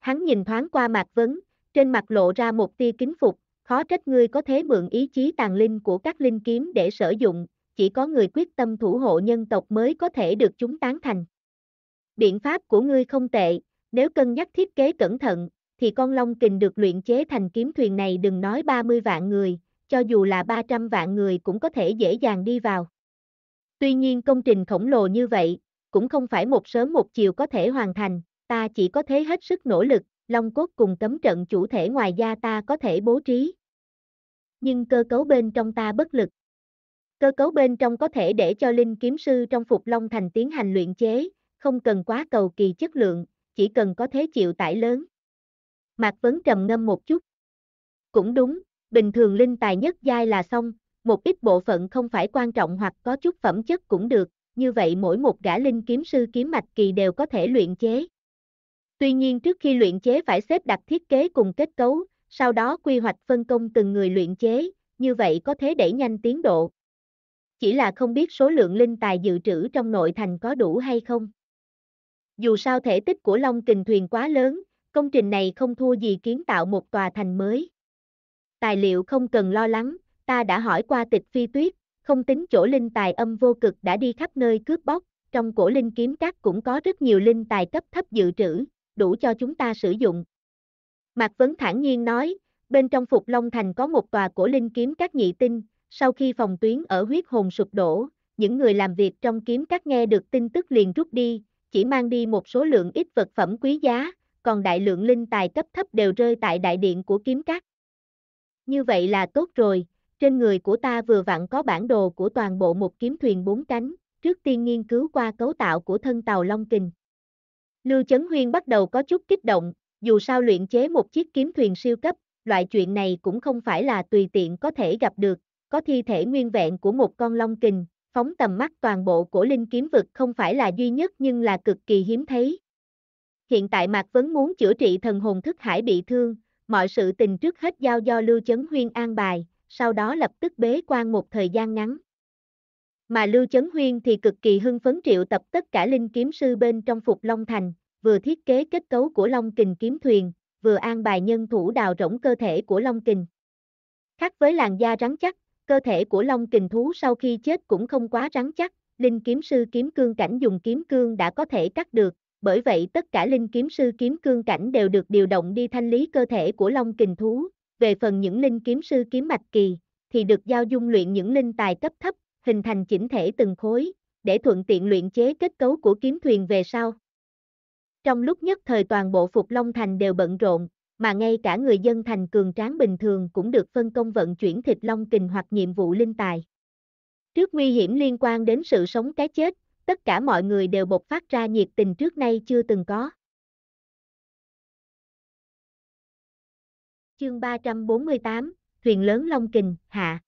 Speaker 1: Hắn nhìn thoáng qua mặt Vấn, trên mặt lộ ra một tia kính phục, khó trách ngươi có thế mượn ý chí tàn linh của các linh kiếm để sử dụng, chỉ có người quyết tâm thủ hộ nhân tộc mới có thể được chúng tán thành. Biện pháp của ngươi không tệ, nếu cân nhắc thiết kế cẩn thận, thì con long kình được luyện chế thành kiếm thuyền này đừng nói 30 vạn người, cho dù là 300 vạn người cũng có thể dễ dàng đi vào. Tuy nhiên công trình khổng lồ như vậy, cũng không phải một sớm một chiều có thể hoàn thành, ta chỉ có thế hết sức nỗ lực, long cốt cùng cấm trận chủ thể ngoài da ta có thể bố trí. Nhưng cơ cấu bên trong ta bất lực. Cơ cấu bên trong có thể để cho linh kiếm sư trong phục long thành tiến hành luyện chế, không cần quá cầu kỳ chất lượng, chỉ cần có thế chịu tải lớn. Mạc Vấn trầm ngâm một chút. Cũng đúng, bình thường linh tài nhất giai là xong, một ít bộ phận không phải quan trọng hoặc có chút phẩm chất cũng được, như vậy mỗi một gã linh kiếm sư kiếm mạch kỳ đều có thể luyện chế. Tuy nhiên trước khi luyện chế phải xếp đặt thiết kế cùng kết cấu, sau đó quy hoạch phân công từng người luyện chế, như vậy có thể đẩy nhanh tiến độ. Chỉ là không biết số lượng linh tài dự trữ trong nội thành có đủ hay không. Dù sao thể tích của Long Kình Thuyền quá lớn, công trình này không thua gì kiến tạo một tòa thành mới. Tài liệu không cần lo lắng, ta đã hỏi qua tịch phi tuyết, không tính chỗ linh tài âm vô cực đã đi khắp nơi cướp bóc, trong cổ linh kiếm các cũng có rất nhiều linh tài cấp thấp dự trữ đủ cho chúng ta sử dụng. Mạc Vấn thản nhiên nói, bên trong Phục Long Thành có một tòa cổ linh kiếm các nhị tinh, sau khi phòng tuyến ở huyết hồn sụp đổ, những người làm việc trong kiếm các nghe được tin tức liền rút đi, chỉ mang đi một số lượng ít vật phẩm quý giá, còn đại lượng linh tài cấp thấp đều rơi tại đại điện của kiếm các. Như vậy là tốt rồi, trên người của ta vừa vặn có bản đồ của toàn bộ một kiếm thuyền bốn cánh, trước tiên nghiên cứu qua cấu tạo của thân tàu Long Kình. Lưu Chấn Huyên bắt đầu có chút kích động, dù sao luyện chế một chiếc kiếm thuyền siêu cấp, loại chuyện này cũng không phải là tùy tiện có thể gặp được, có thi thể nguyên vẹn của một con long kình, phóng tầm mắt toàn bộ của linh kiếm vực không phải là duy nhất nhưng là cực kỳ hiếm thấy. Hiện tại Mạc Vấn muốn chữa trị thần hồn thức hải bị thương, mọi sự tình trước hết giao do Lưu Chấn Huyên an bài, sau đó lập tức bế quan một thời gian ngắn mà Lưu Chấn Huyên thì cực kỳ hưng phấn triệu tập tất cả linh kiếm sư bên trong Phục Long Thành, vừa thiết kế kết cấu của Long Kình kiếm thuyền, vừa an bài nhân thủ đào rỗng cơ thể của Long Kình. Khác với làn da rắn chắc, cơ thể của Long Kình thú sau khi chết cũng không quá rắn chắc, linh kiếm sư kiếm cương cảnh dùng kiếm cương đã có thể cắt được, bởi vậy tất cả linh kiếm sư kiếm cương cảnh đều được điều động đi thanh lý cơ thể của Long Kình thú, về phần những linh kiếm sư kiếm mạch kỳ thì được giao dung luyện những linh tài cấp thấp hình thành chỉnh thể từng khối, để thuận tiện luyện chế kết cấu của kiếm thuyền về sau. Trong lúc nhất thời toàn bộ Phục Long Thành đều bận rộn, mà ngay cả người dân thành cường tráng bình thường cũng được phân công vận chuyển thịt long kình hoặc nhiệm vụ linh tài. Trước nguy hiểm liên quan đến sự sống cái chết, tất cả mọi người đều bộc phát ra nhiệt tình trước nay chưa từng có. Chương 348, Thuyền lớn Long Kình, Hạ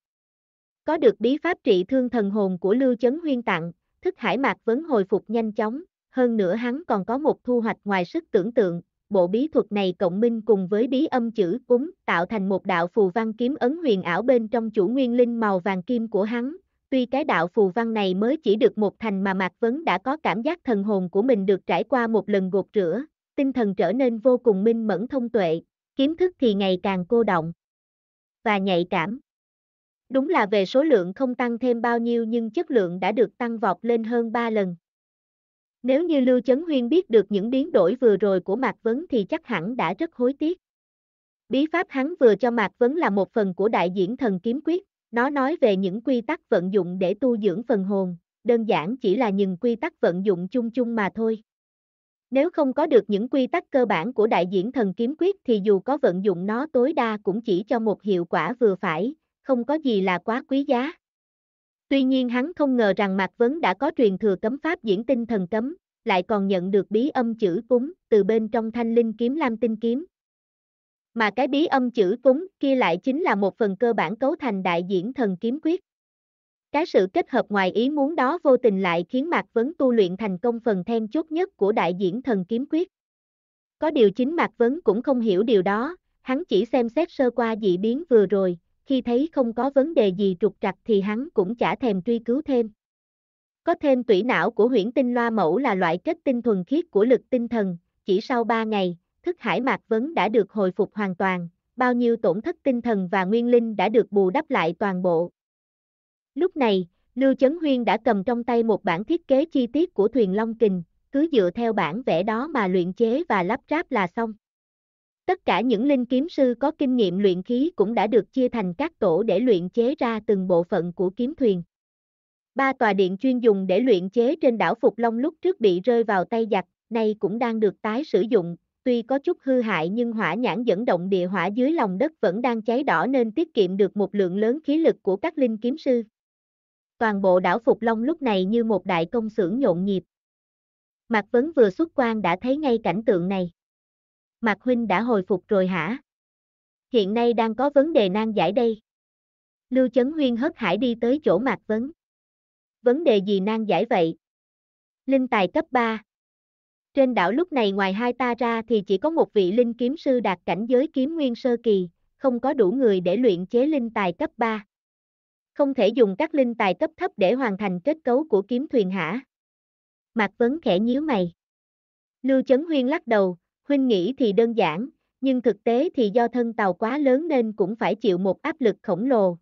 Speaker 1: có được bí pháp trị thương thần hồn của Lưu Chấn Huyên tặng, thức hải mạc vấn hồi phục nhanh chóng, hơn nữa hắn còn có một thu hoạch ngoài sức tưởng tượng, bộ bí thuật này cộng minh cùng với bí âm chữ cúng tạo thành một đạo phù văn kiếm ấn huyền ảo bên trong chủ nguyên linh màu vàng kim của hắn. Tuy cái đạo phù văn này mới chỉ được một thành mà Mạc Vấn đã có cảm giác thần hồn của mình được trải qua một lần gột rửa, tinh thần trở nên vô cùng minh mẫn thông tuệ, kiến thức thì ngày càng cô động và nhạy cảm. Đúng là về số lượng không tăng thêm bao nhiêu nhưng chất lượng đã được tăng vọt lên hơn 3 lần. Nếu như Lưu Chấn Huyên biết được những biến đổi vừa rồi của Mạc Vấn thì chắc hẳn đã rất hối tiếc. Bí pháp hắn vừa cho Mạc Vấn là một phần của đại diễn thần kiếm quyết, nó nói về những quy tắc vận dụng để tu dưỡng phần hồn, đơn giản chỉ là những quy tắc vận dụng chung chung mà thôi. Nếu không có được những quy tắc cơ bản của đại diễn thần kiếm quyết thì dù có vận dụng nó tối đa cũng chỉ cho một hiệu quả vừa phải, không có gì là quá quý giá. Tuy nhiên hắn không ngờ rằng Mạc Vấn đã có truyền thừa cấm pháp diễn tinh thần cấm, lại còn nhận được bí âm chữ cúng từ bên trong thanh linh kiếm lam tinh kiếm. Mà cái bí âm chữ cúng kia lại chính là một phần cơ bản cấu thành đại diễn thần kiếm quyết. Cái sự kết hợp ngoài ý muốn đó vô tình lại khiến Mạc Vấn tu luyện thành công phần then chốt nhất của đại diễn thần kiếm quyết. Có điều chính Mạc Vấn cũng không hiểu điều đó, hắn chỉ xem xét sơ qua dị biến vừa rồi, khi thấy không có vấn đề gì trục trặc thì hắn cũng chả thèm truy cứu thêm. Có thêm tủy não của huyễn tinh loa mẫu là loại kết tinh thuần khiết của lực tinh thần, chỉ sau 3 ngày, thức hải mạc vấn đã được hồi phục hoàn toàn, bao nhiêu tổn thất tinh thần và nguyên linh đã được bù đắp lại toàn bộ. Lúc này, Lưu Chấn Huyên đã cầm trong tay một bản thiết kế chi tiết của thuyền Long Kình, cứ dựa theo bản vẽ đó mà luyện chế và lắp ráp là xong. Tất cả những linh kiếm sư có kinh nghiệm luyện khí cũng đã được chia thành các tổ để luyện chế ra từng bộ phận của kiếm thuyền. Ba tòa điện chuyên dùng để luyện chế trên đảo Phục Long lúc trước bị rơi vào tay giặc, nay cũng đang được tái sử dụng, tuy có chút hư hại nhưng hỏa nhãn dẫn động địa hỏa dưới lòng đất vẫn đang cháy đỏ nên tiết kiệm được một lượng lớn khí lực của các linh kiếm sư. Toàn bộ đảo Phục Long lúc này như một đại công xưởng nhộn nhịp. Mạc Vấn vừa xuất quan đã thấy ngay cảnh tượng này. Mạc Huynh đã hồi phục rồi hả? Hiện nay đang có vấn đề nan giải đây. Lưu Chấn Huyên hất hải đi tới chỗ Mạc Vấn. Vấn đề gì nan giải vậy? Linh tài cấp 3 Trên đảo lúc này ngoài hai ta ra thì chỉ có một vị linh kiếm sư đạt cảnh giới kiếm nguyên sơ kỳ, không có đủ người để luyện chế linh tài cấp 3. Không thể dùng các linh tài cấp thấp để hoàn thành kết cấu của kiếm thuyền hả? Mạc Vấn khẽ nhíu mày. Lưu Chấn Huyên lắc đầu, Huynh nghĩ thì đơn giản, nhưng thực tế thì do thân tàu quá lớn nên cũng phải chịu một áp lực khổng lồ.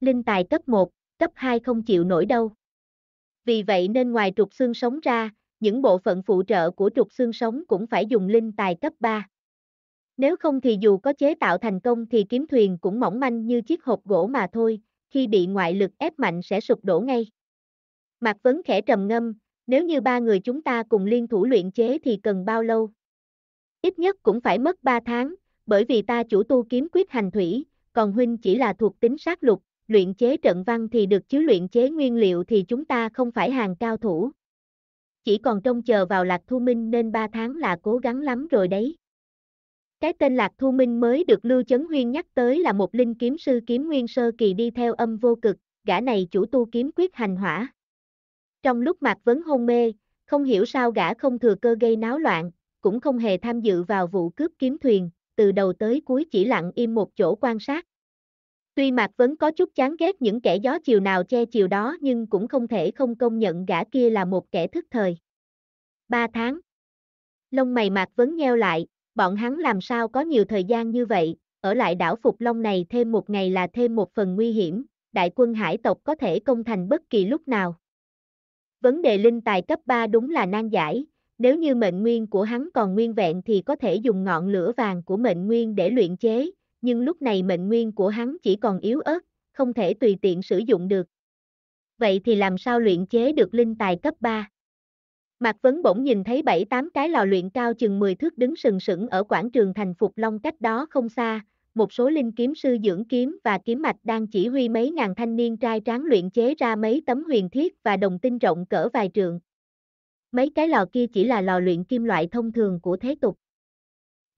Speaker 1: Linh tài cấp 1, cấp 2 không chịu nổi đâu. Vì vậy nên ngoài trục xương sống ra, những bộ phận phụ trợ của trục xương sống cũng phải dùng linh tài cấp 3. Nếu không thì dù có chế tạo thành công thì kiếm thuyền cũng mỏng manh như chiếc hộp gỗ mà thôi, khi bị ngoại lực ép mạnh sẽ sụp đổ ngay. Mạc Vấn khẽ trầm ngâm, nếu như ba người chúng ta cùng liên thủ luyện chế thì cần bao lâu? Ít nhất cũng phải mất 3 tháng, bởi vì ta chủ tu kiếm quyết hành thủy, còn huynh chỉ là thuộc tính sát lục, luyện chế trận văn thì được chứ luyện chế nguyên liệu thì chúng ta không phải hàng cao thủ. Chỉ còn trông chờ vào Lạc Thu Minh nên 3 tháng là cố gắng lắm rồi đấy. Cái tên Lạc Thu Minh mới được Lưu Chấn Huyên nhắc tới là một linh kiếm sư kiếm nguyên sơ kỳ đi theo âm vô cực, gã này chủ tu kiếm quyết hành hỏa. Trong lúc mặt Vấn hôn mê, không hiểu sao gã không thừa cơ gây náo loạn, cũng không hề tham dự vào vụ cướp kiếm thuyền, từ đầu tới cuối chỉ lặng im một chỗ quan sát. Tuy Mạc Vấn có chút chán ghét những kẻ gió chiều nào che chiều đó nhưng cũng không thể không công nhận gã kia là một kẻ thức thời. Ba tháng Lông mày Mạc Vấn nheo lại, bọn hắn làm sao có nhiều thời gian như vậy, ở lại đảo Phục Long này thêm một ngày là thêm một phần nguy hiểm, đại quân hải tộc có thể công thành bất kỳ lúc nào. Vấn đề linh tài cấp 3 đúng là nan giải, nếu như mệnh nguyên của hắn còn nguyên vẹn thì có thể dùng ngọn lửa vàng của mệnh nguyên để luyện chế, nhưng lúc này mệnh nguyên của hắn chỉ còn yếu ớt, không thể tùy tiện sử dụng được. Vậy thì làm sao luyện chế được linh tài cấp 3? Mạc Vấn bỗng nhìn thấy bảy tám cái lò luyện cao chừng 10 thước đứng sừng sững ở quảng trường thành Phục Long cách đó không xa, một số linh kiếm sư dưỡng kiếm và kiếm mạch đang chỉ huy mấy ngàn thanh niên trai tráng luyện chế ra mấy tấm huyền thiết và đồng tinh rộng cỡ vài trượng. Mấy cái lò kia chỉ là lò luyện kim loại thông thường của thế tục.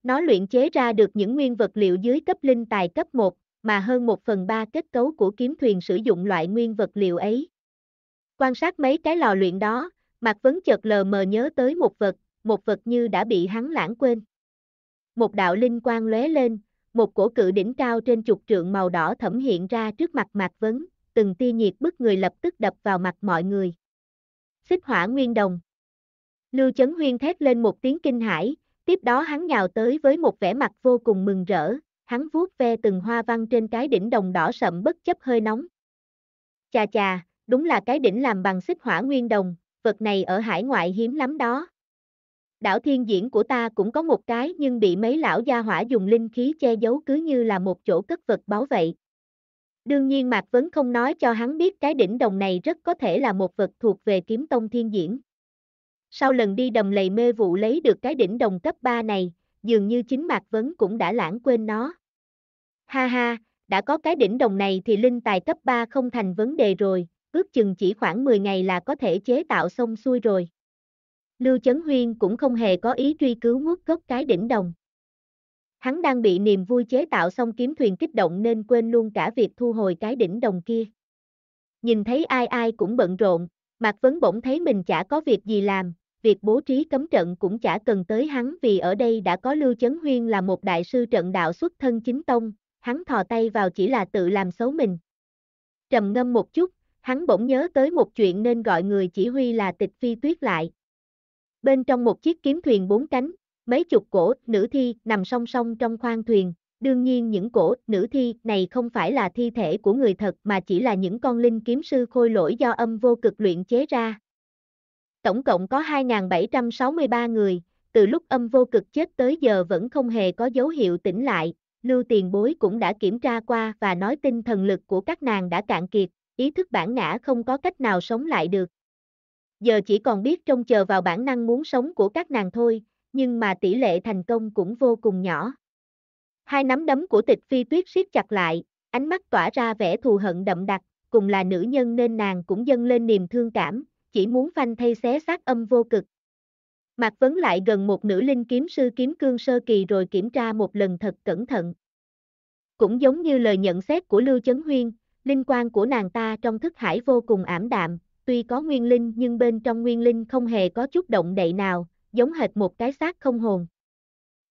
Speaker 1: Nó luyện chế ra được những nguyên vật liệu dưới cấp linh tài cấp 1, mà hơn 1 phần 3 kết cấu của kiếm thuyền sử dụng loại nguyên vật liệu ấy. Quan sát mấy cái lò luyện đó, Mạc Vấn chợt lờ mờ nhớ tới một vật, một vật như đã bị hắn lãng quên. Một đạo linh quang lóe lên, một cổ cự đỉnh cao trên chục trượng màu đỏ thẩm hiện ra trước mặt Mạc Vấn, từng tia nhiệt bức người lập tức đập vào mặt mọi người. Xích hỏa nguyên đồng Lưu Chấn Huyên thét lên một tiếng kinh hãi, tiếp đó hắn nhào tới với một vẻ mặt vô cùng mừng rỡ, hắn vuốt ve từng hoa văn trên cái đỉnh đồng đỏ sậm bất chấp hơi nóng. Chà chà, đúng là cái đỉnh làm bằng xích hỏa nguyên đồng, vật này ở hải ngoại hiếm lắm đó. Đảo thiên diễn của ta cũng có một cái nhưng bị mấy lão gia hỏa dùng linh khí che giấu cứ như là một chỗ cất vật báo vậy. Đương nhiên Mạc Vấn không nói cho hắn biết cái đỉnh đồng này rất có thể là một vật thuộc về kiếm tông thiên diễn. Sau lần đi đầm lầy mê vụ lấy được cái đỉnh đồng cấp 3 này, dường như chính Mạc Vấn cũng đã lãng quên nó. Ha ha, đã có cái đỉnh đồng này thì linh tài cấp 3 không thành vấn đề rồi, ước chừng chỉ khoảng 10 ngày là có thể chế tạo xong xuôi rồi. Lưu Chấn Huyên cũng không hề có ý truy cứu nguốt gốc cái đỉnh đồng. Hắn đang bị niềm vui chế tạo xong kiếm thuyền kích động nên quên luôn cả việc thu hồi cái đỉnh đồng kia. Nhìn thấy ai ai cũng bận rộn, Mạc Vấn bỗng thấy mình chả có việc gì làm, việc bố trí cấm trận cũng chả cần tới hắn vì ở đây đã có Lưu Chấn Huyên là một đại sư trận đạo xuất thân chính tông, hắn thò tay vào chỉ là tự làm xấu mình. Trầm ngâm một chút, hắn bỗng nhớ tới một chuyện nên gọi người chỉ huy là tịch phi tuyết lại. Bên trong một chiếc kiếm thuyền bốn cánh, mấy chục cổ nữ thi nằm song song trong khoang thuyền, đương nhiên những cổ nữ thi này không phải là thi thể của người thật mà chỉ là những con linh kiếm sư khôi lỗi do âm vô cực luyện chế ra, Tổng cộng có 2.763 người, từ lúc âm vô cực chết tới giờ vẫn không hề có dấu hiệu tỉnh lại, Lưu Tiền Bối cũng đã kiểm tra qua và nói tinh thần lực của các nàng đã cạn kiệt, ý thức bản ngã không có cách nào sống lại được. Giờ chỉ còn biết trông chờ vào bản năng muốn sống của các nàng thôi, nhưng mà tỷ lệ thành công cũng vô cùng nhỏ. Hai nắm đấm của tịch phi tuyết siết chặt lại, ánh mắt tỏa ra vẻ thù hận đậm đặc, cùng là nữ nhân nên nàng cũng dâng lên niềm thương cảm, chỉ muốn phanh thay xé xác âm vô cực. Mạc Vấn lại gần một nữ linh kiếm sư kiếm cương sơ kỳ rồi kiểm tra một lần thật cẩn thận. Cũng giống như lời nhận xét của Lưu Chấn Huyên, linh quan của nàng ta trong thức hải vô cùng ảm đạm, tuy có nguyên linh nhưng bên trong nguyên linh không hề có chút động đậy nào, giống hệt một cái xác không hồn.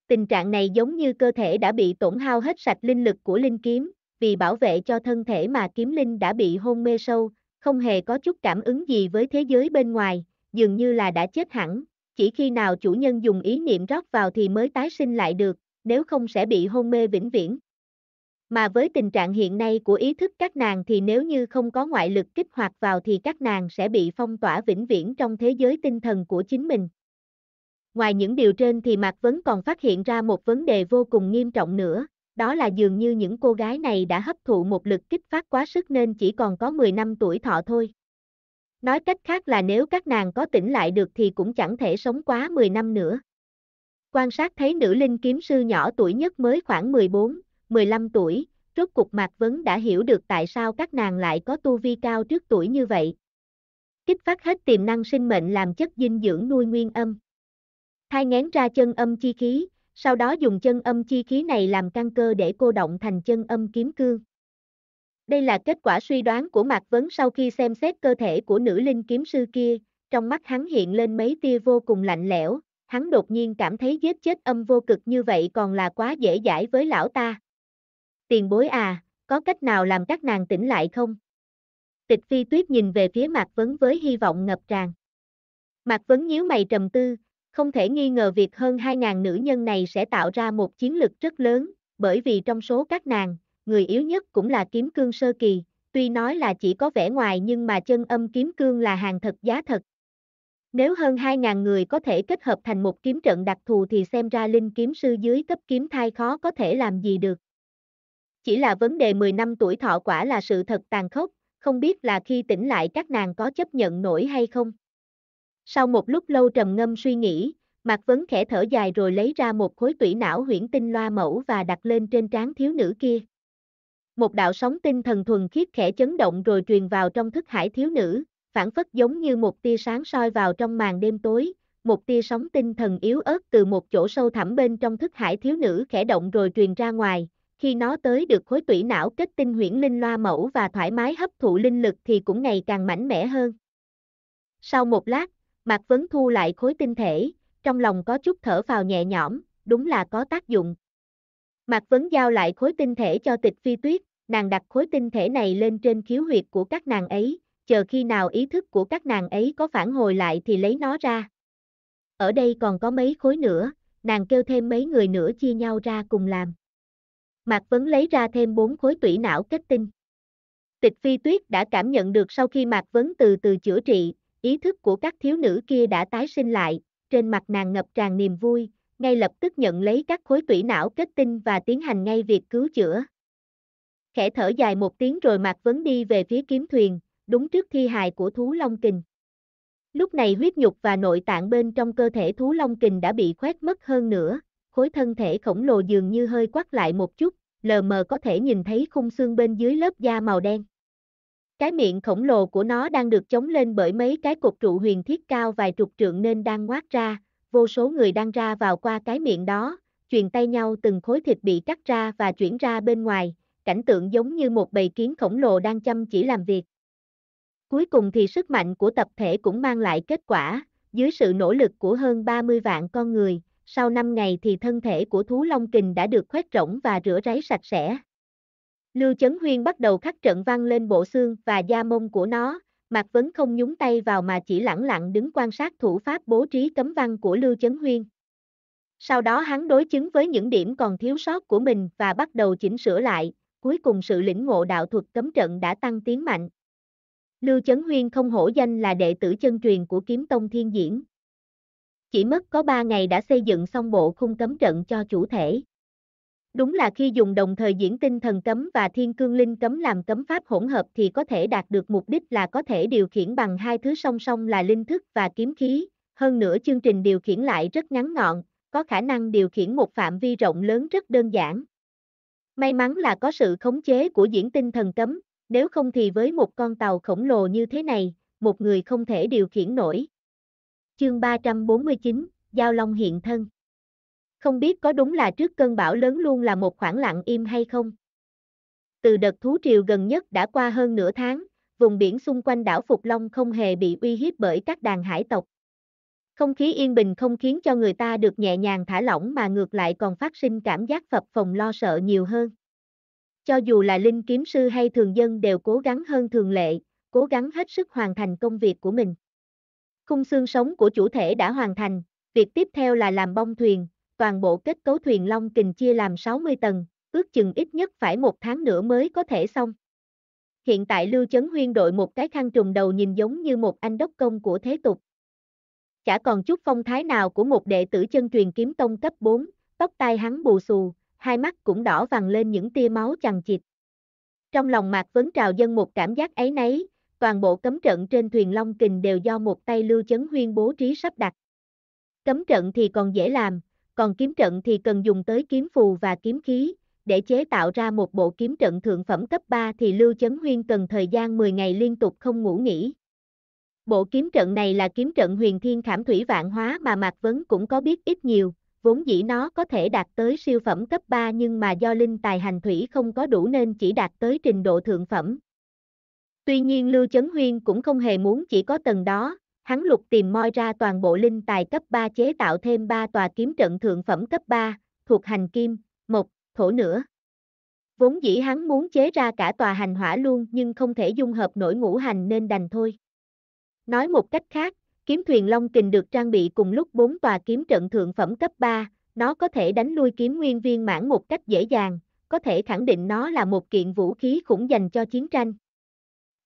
Speaker 1: Tình trạng này giống như cơ thể đã bị tổn hao hết sạch linh lực của linh kiếm, vì bảo vệ cho thân thể mà kiếm linh đã bị hôn mê sâu, không hề có chút cảm ứng gì với thế giới bên ngoài, dường như là đã chết hẳn, chỉ khi nào chủ nhân dùng ý niệm rót vào thì mới tái sinh lại được, nếu không sẽ bị hôn mê vĩnh viễn. Mà với tình trạng hiện nay của ý thức các nàng thì nếu như không có ngoại lực kích hoạt vào thì các nàng sẽ bị phong tỏa vĩnh viễn trong thế giới tinh thần của chính mình. Ngoài những điều trên thì Mạc Vấn còn phát hiện ra một vấn đề vô cùng nghiêm trọng nữa, đó là dường như những cô gái này đã hấp thụ một lực kích phát quá sức nên chỉ còn có 10 năm tuổi thọ thôi. Nói cách khác là nếu các nàng có tỉnh lại được thì cũng chẳng thể sống quá 10 năm nữa. Quan sát thấy nữ linh kiếm sư nhỏ tuổi nhất mới khoảng 14, 15 tuổi, rốt cục Mạc Vấn đã hiểu được tại sao các nàng lại có tu vi cao trước tuổi như vậy. Kích phát hết tiềm năng sinh mệnh làm chất dinh dưỡng nuôi nguyên âm. thay ngén ra chân âm chi khí, sau đó dùng chân âm chi khí này làm căn cơ để cô động thành chân âm kiếm cương. Đây là kết quả suy đoán của Mạc Vấn sau khi xem xét cơ thể của nữ linh kiếm sư kia, trong mắt hắn hiện lên mấy tia vô cùng lạnh lẽo, hắn đột nhiên cảm thấy giết chết âm vô cực như vậy còn là quá dễ dãi với lão ta. Tiền bối à, có cách nào làm các nàng tỉnh lại không? Tịch phi tuyết nhìn về phía Mạc Vấn với hy vọng ngập tràn. Mạc Vấn nhíu mày trầm tư, không thể nghi ngờ việc hơn 2.000 nữ nhân này sẽ tạo ra một chiến lực rất lớn, bởi vì trong số các nàng, người yếu nhất cũng là kiếm cương sơ kỳ, tuy nói là chỉ có vẻ ngoài nhưng mà chân âm kiếm cương là hàng thật giá thật. Nếu hơn 2.000 người có thể kết hợp thành một kiếm trận đặc thù thì xem ra linh kiếm sư dưới cấp kiếm thai khó có thể làm gì được. Chỉ là vấn đề 10 năm tuổi thọ quả là sự thật tàn khốc, không biết là khi tỉnh lại các nàng có chấp nhận nổi hay không. Sau một lúc lâu trầm ngâm suy nghĩ, Mạc Vấn khẽ thở dài rồi lấy ra một khối tủy não huyễn tinh loa mẫu và đặt lên trên trán thiếu nữ kia. Một đạo sóng tinh thần thuần khiết khẽ chấn động rồi truyền vào trong thức hải thiếu nữ, phản phất giống như một tia sáng soi vào trong màn đêm tối, một tia sóng tinh thần yếu ớt từ một chỗ sâu thẳm bên trong thức hải thiếu nữ khẽ động rồi truyền ra ngoài, khi nó tới được khối tủy não kết tinh huyễn linh loa mẫu và thoải mái hấp thụ linh lực thì cũng ngày càng mạnh mẽ hơn. Sau một lát, Mạc Vấn thu lại khối tinh thể, trong lòng có chút thở vào nhẹ nhõm, đúng là có tác dụng. Mạc Vấn giao lại khối tinh thể cho tịch phi tuyết, nàng đặt khối tinh thể này lên trên khiếu huyệt của các nàng ấy, chờ khi nào ý thức của các nàng ấy có phản hồi lại thì lấy nó ra. Ở đây còn có mấy khối nữa, nàng kêu thêm mấy người nữa chia nhau ra cùng làm. Mạc Vấn lấy ra thêm bốn khối tủy não kết tinh. Tịch phi tuyết đã cảm nhận được sau khi Mạc Vấn từ từ chữa trị, ý thức của các thiếu nữ kia đã tái sinh lại, trên mặt nàng ngập tràn niềm vui, ngay lập tức nhận lấy các khối tủy não kết tinh và tiến hành ngay việc cứu chữa. Khẽ thở dài một tiếng rồi Mạc Vấn đi về phía kiếm thuyền, đúng trước thi hài của thú Long Kình. Lúc này huyết nhục và nội tạng bên trong cơ thể thú Long Kình đã bị khoét mất hơn nữa, khối thân thể khổng lồ dường như hơi quắt lại một chút, lờ mờ có thể nhìn thấy khung xương bên dưới lớp da màu đen. Cái miệng khổng lồ của nó đang được chống lên bởi mấy cái cột trụ huyền thiết cao vài trục trượng nên đang ngoác ra, vô số người đang ra vào qua cái miệng đó, truyền tay nhau từng khối thịt bị cắt ra và chuyển ra bên ngoài, cảnh tượng giống như một bầy kiến khổng lồ đang chăm chỉ làm việc. Cuối cùng thì sức mạnh của tập thể cũng mang lại kết quả, dưới sự nỗ lực của hơn 30 vạn con người, sau 5 ngày thì thân thể của thú long kình đã được khoét rỗng và rửa ráy sạch sẽ. Lưu Chấn Huyên bắt đầu khắc trận vang lên bộ xương và da mông của nó, Mạc Vấn không nhúng tay vào mà chỉ lặng lặng đứng quan sát thủ pháp bố trí cấm văn của Lưu Chấn Huyên. Sau đó hắn đối chứng với những điểm còn thiếu sót của mình và bắt đầu chỉnh sửa lại, cuối cùng sự lĩnh ngộ đạo thuật cấm trận đã tăng tiến mạnh. Lưu Chấn Huyên không hổ danh là đệ tử chân truyền của Kiếm Tông Thiên Diễn. Chỉ mất có 3 ngày đã xây dựng xong bộ khung cấm trận cho chủ thể. Đúng là khi dùng đồng thời diễn tinh thần cấm và thiên cương linh cấm làm cấm pháp hỗn hợp thì có thể đạt được mục đích là có thể điều khiển bằng hai thứ song song là linh thức và kiếm khí, hơn nữa chương trình điều khiển lại rất ngắn ngọn, có khả năng điều khiển một phạm vi rộng lớn rất đơn giản. May mắn là có sự khống chế của diễn tinh thần cấm, nếu không thì với một con tàu khổng lồ như thế này, một người không thể điều khiển nổi. Chương 349, Giao Long hiện thân không biết có đúng là trước cơn bão lớn luôn là một khoảng lặng im hay không? Từ đợt thú triều gần nhất đã qua hơn nửa tháng, vùng biển xung quanh đảo Phục Long không hề bị uy hiếp bởi các đàn hải tộc. Không khí yên bình không khiến cho người ta được nhẹ nhàng thả lỏng mà ngược lại còn phát sinh cảm giác phập phòng lo sợ nhiều hơn. Cho dù là linh kiếm sư hay thường dân đều cố gắng hơn thường lệ, cố gắng hết sức hoàn thành công việc của mình. Khung xương sống của chủ thể đã hoàn thành, việc tiếp theo là làm bong thuyền, toàn bộ kết cấu thuyền Long Kình chia làm 60 tầng, ước chừng ít nhất phải một tháng nữa mới có thể xong. Hiện tại Lưu Chấn Huyên đội một cái khăn trùng đầu nhìn giống như một anh đốc công của thế tục. Chả còn chút phong thái nào của một đệ tử chân truyền kiếm tông cấp 4, tóc tai hắn bù xù, hai mắt cũng đỏ vàng lên những tia máu chằng chịt. Trong lòng Mạc Vấn trào dân một cảm giác ấy nấy, toàn bộ cấm trận trên thuyền Long Kình đều do một tay Lưu Chấn Huyên bố trí sắp đặt. Cấm trận thì còn dễ làm, còn kiếm trận thì cần dùng tới kiếm phù và kiếm khí, để chế tạo ra một bộ kiếm trận thượng phẩm cấp 3 thì Lưu Chấn Huyên cần thời gian 10 ngày liên tục không ngủ nghỉ. Bộ kiếm trận này là kiếm trận huyền thiên khảm thủy vạn hóa mà Mạc Vấn cũng có biết ít nhiều, vốn dĩ nó có thể đạt tới siêu phẩm cấp 3 nhưng mà do linh tài hành thủy không có đủ nên chỉ đạt tới trình độ thượng phẩm. Tuy nhiên Lưu Chấn Huyên cũng không hề muốn chỉ có tầng đó, Hắn lục tìm moi ra toàn bộ linh tài cấp 3 chế tạo thêm 3 tòa kiếm trận thượng phẩm cấp 3, thuộc hành kim, mộc, thổ nữa. Vốn dĩ hắn muốn chế ra cả tòa hành hỏa luôn nhưng không thể dung hợp nổi ngũ hành nên đành thôi. Nói một cách khác, kiếm thuyền Long Kình được trang bị cùng lúc 4 tòa kiếm trận thượng phẩm cấp 3, nó có thể đánh lui kiếm nguyên viên mãn một cách dễ dàng, có thể khẳng định nó là một kiện vũ khí khủng dành cho chiến tranh.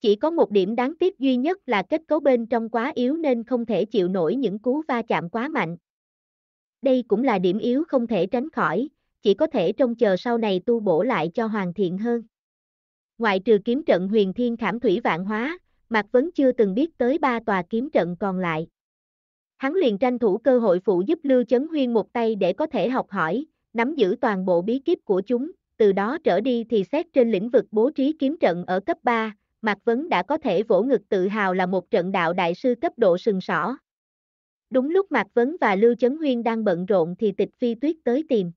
Speaker 1: Chỉ có một điểm đáng tiếc duy nhất là kết cấu bên trong quá yếu nên không thể chịu nổi những cú va chạm quá mạnh. Đây cũng là điểm yếu không thể tránh khỏi, chỉ có thể trông chờ sau này tu bổ lại cho hoàn thiện hơn. Ngoại trừ kiếm trận huyền thiên khảm thủy vạn hóa, Mạc Vấn chưa từng biết tới ba tòa kiếm trận còn lại. Hắn liền tranh thủ cơ hội phụ giúp Lưu Chấn Huyên một tay để có thể học hỏi, nắm giữ toàn bộ bí kíp của chúng, từ đó trở đi thì xét trên lĩnh vực bố trí kiếm trận ở cấp 3, Mạc Vấn đã có thể vỗ ngực tự hào là một trận đạo đại sư cấp độ sừng sỏ. Đúng lúc Mạc Vấn và Lưu Chấn Huyên đang bận rộn thì tịch phi tuyết tới tìm.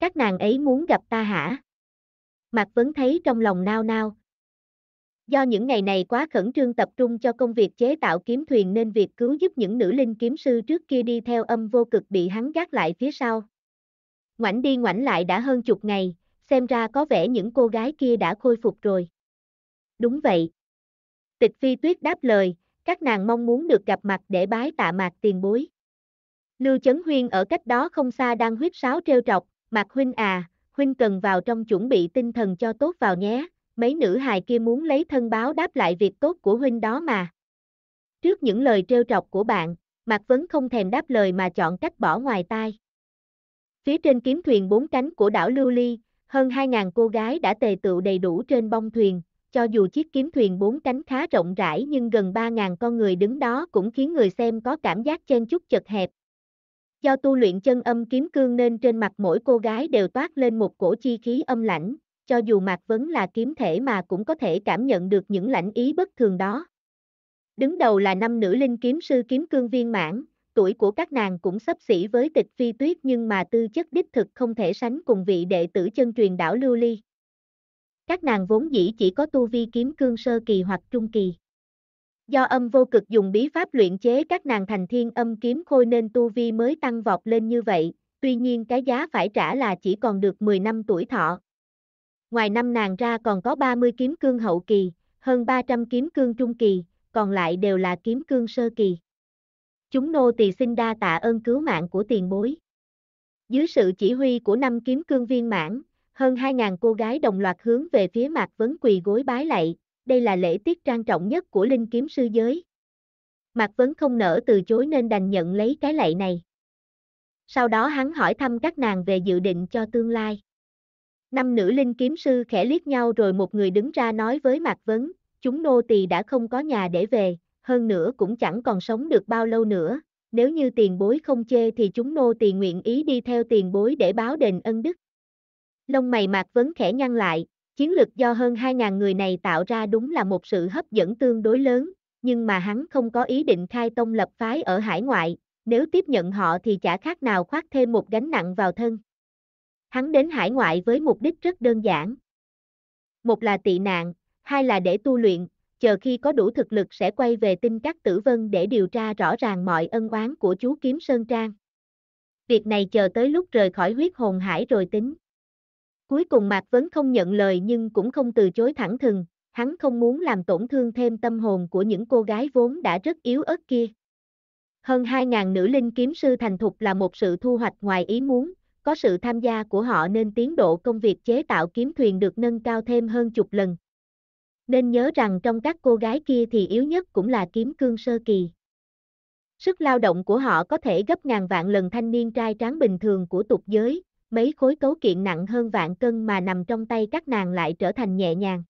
Speaker 1: Các nàng ấy muốn gặp ta hả? Mạc Vấn thấy trong lòng nao nao. Do những ngày này quá khẩn trương tập trung cho công việc chế tạo kiếm thuyền nên việc cứu giúp những nữ linh kiếm sư trước kia đi theo âm vô cực bị hắn gác lại phía sau. Ngoảnh đi ngoảnh lại đã hơn chục ngày, xem ra có vẻ những cô gái kia đã khôi phục rồi đúng vậy. Tịch phi tuyết đáp lời, các nàng mong muốn được gặp mặt để bái tạ mạc tiền bối. Lưu Chấn Huyên ở cách đó không xa đang huyết sáo treo trọc, Mạc Huynh à, Huynh cần vào trong chuẩn bị tinh thần cho tốt vào nhé, mấy nữ hài kia muốn lấy thân báo đáp lại việc tốt của Huynh đó mà. Trước những lời treo trọc của bạn, Mạc Vấn không thèm đáp lời mà chọn cách bỏ ngoài tai. Phía trên kiếm thuyền bốn cánh của đảo Lưu Ly, hơn 2.000 cô gái đã tề tựu đầy đủ trên bông thuyền, cho dù chiếc kiếm thuyền bốn cánh khá rộng rãi nhưng gần 3.000 con người đứng đó cũng khiến người xem có cảm giác chen chút chật hẹp. Do tu luyện chân âm kiếm cương nên trên mặt mỗi cô gái đều toát lên một cổ chi khí âm lãnh, cho dù mặt Vấn là kiếm thể mà cũng có thể cảm nhận được những lãnh ý bất thường đó. Đứng đầu là năm nữ linh kiếm sư kiếm cương viên mãn, tuổi của các nàng cũng sấp xỉ với tịch phi tuyết nhưng mà tư chất đích thực không thể sánh cùng vị đệ tử chân truyền đảo Lưu Ly. Các nàng vốn dĩ chỉ có tu vi kiếm cương sơ kỳ hoặc trung kỳ. Do âm vô cực dùng bí pháp luyện chế các nàng thành thiên âm kiếm khôi nên tu vi mới tăng vọt lên như vậy, tuy nhiên cái giá phải trả là chỉ còn được 10 năm tuổi thọ. Ngoài năm nàng ra còn có 30 kiếm cương hậu kỳ, hơn 300 kiếm cương trung kỳ, còn lại đều là kiếm cương sơ kỳ. Chúng nô tỳ xin đa tạ ơn cứu mạng của tiền bối. Dưới sự chỉ huy của năm kiếm cương viên mãn, hơn 2.000 cô gái đồng loạt hướng về phía Mạc Vấn quỳ gối bái lạy, đây là lễ tiết trang trọng nhất của linh kiếm sư giới. Mạc Vấn không nỡ từ chối nên đành nhận lấy cái lạy này. Sau đó hắn hỏi thăm các nàng về dự định cho tương lai. Năm nữ linh kiếm sư khẽ liếc nhau rồi một người đứng ra nói với Mạc Vấn, chúng nô tỳ đã không có nhà để về, hơn nữa cũng chẳng còn sống được bao lâu nữa, nếu như tiền bối không chê thì chúng nô tỳ nguyện ý đi theo tiền bối để báo đền ân đức lông mày Mạc Vấn khẽ nhăn lại, chiến lực do hơn 2.000 người này tạo ra đúng là một sự hấp dẫn tương đối lớn, nhưng mà hắn không có ý định khai tông lập phái ở hải ngoại, nếu tiếp nhận họ thì chả khác nào khoác thêm một gánh nặng vào thân. Hắn đến hải ngoại với mục đích rất đơn giản. Một là tị nạn, hai là để tu luyện, chờ khi có đủ thực lực sẽ quay về tinh các tử vân để điều tra rõ ràng mọi ân oán của chú Kiếm Sơn Trang. Việc này chờ tới lúc rời khỏi huyết hồn hải rồi tính. Cuối cùng Mạc Vấn không nhận lời nhưng cũng không từ chối thẳng thừng, hắn không muốn làm tổn thương thêm tâm hồn của những cô gái vốn đã rất yếu ớt kia. Hơn 2.000 nữ linh kiếm sư thành thục là một sự thu hoạch ngoài ý muốn, có sự tham gia của họ nên tiến độ công việc chế tạo kiếm thuyền được nâng cao thêm hơn chục lần. Nên nhớ rằng trong các cô gái kia thì yếu nhất cũng là kiếm cương sơ kỳ. Sức lao động của họ có thể gấp ngàn vạn lần thanh niên trai tráng bình thường của tục giới, mấy khối cấu kiện nặng hơn vạn cân mà nằm trong tay các nàng lại trở thành nhẹ nhàng.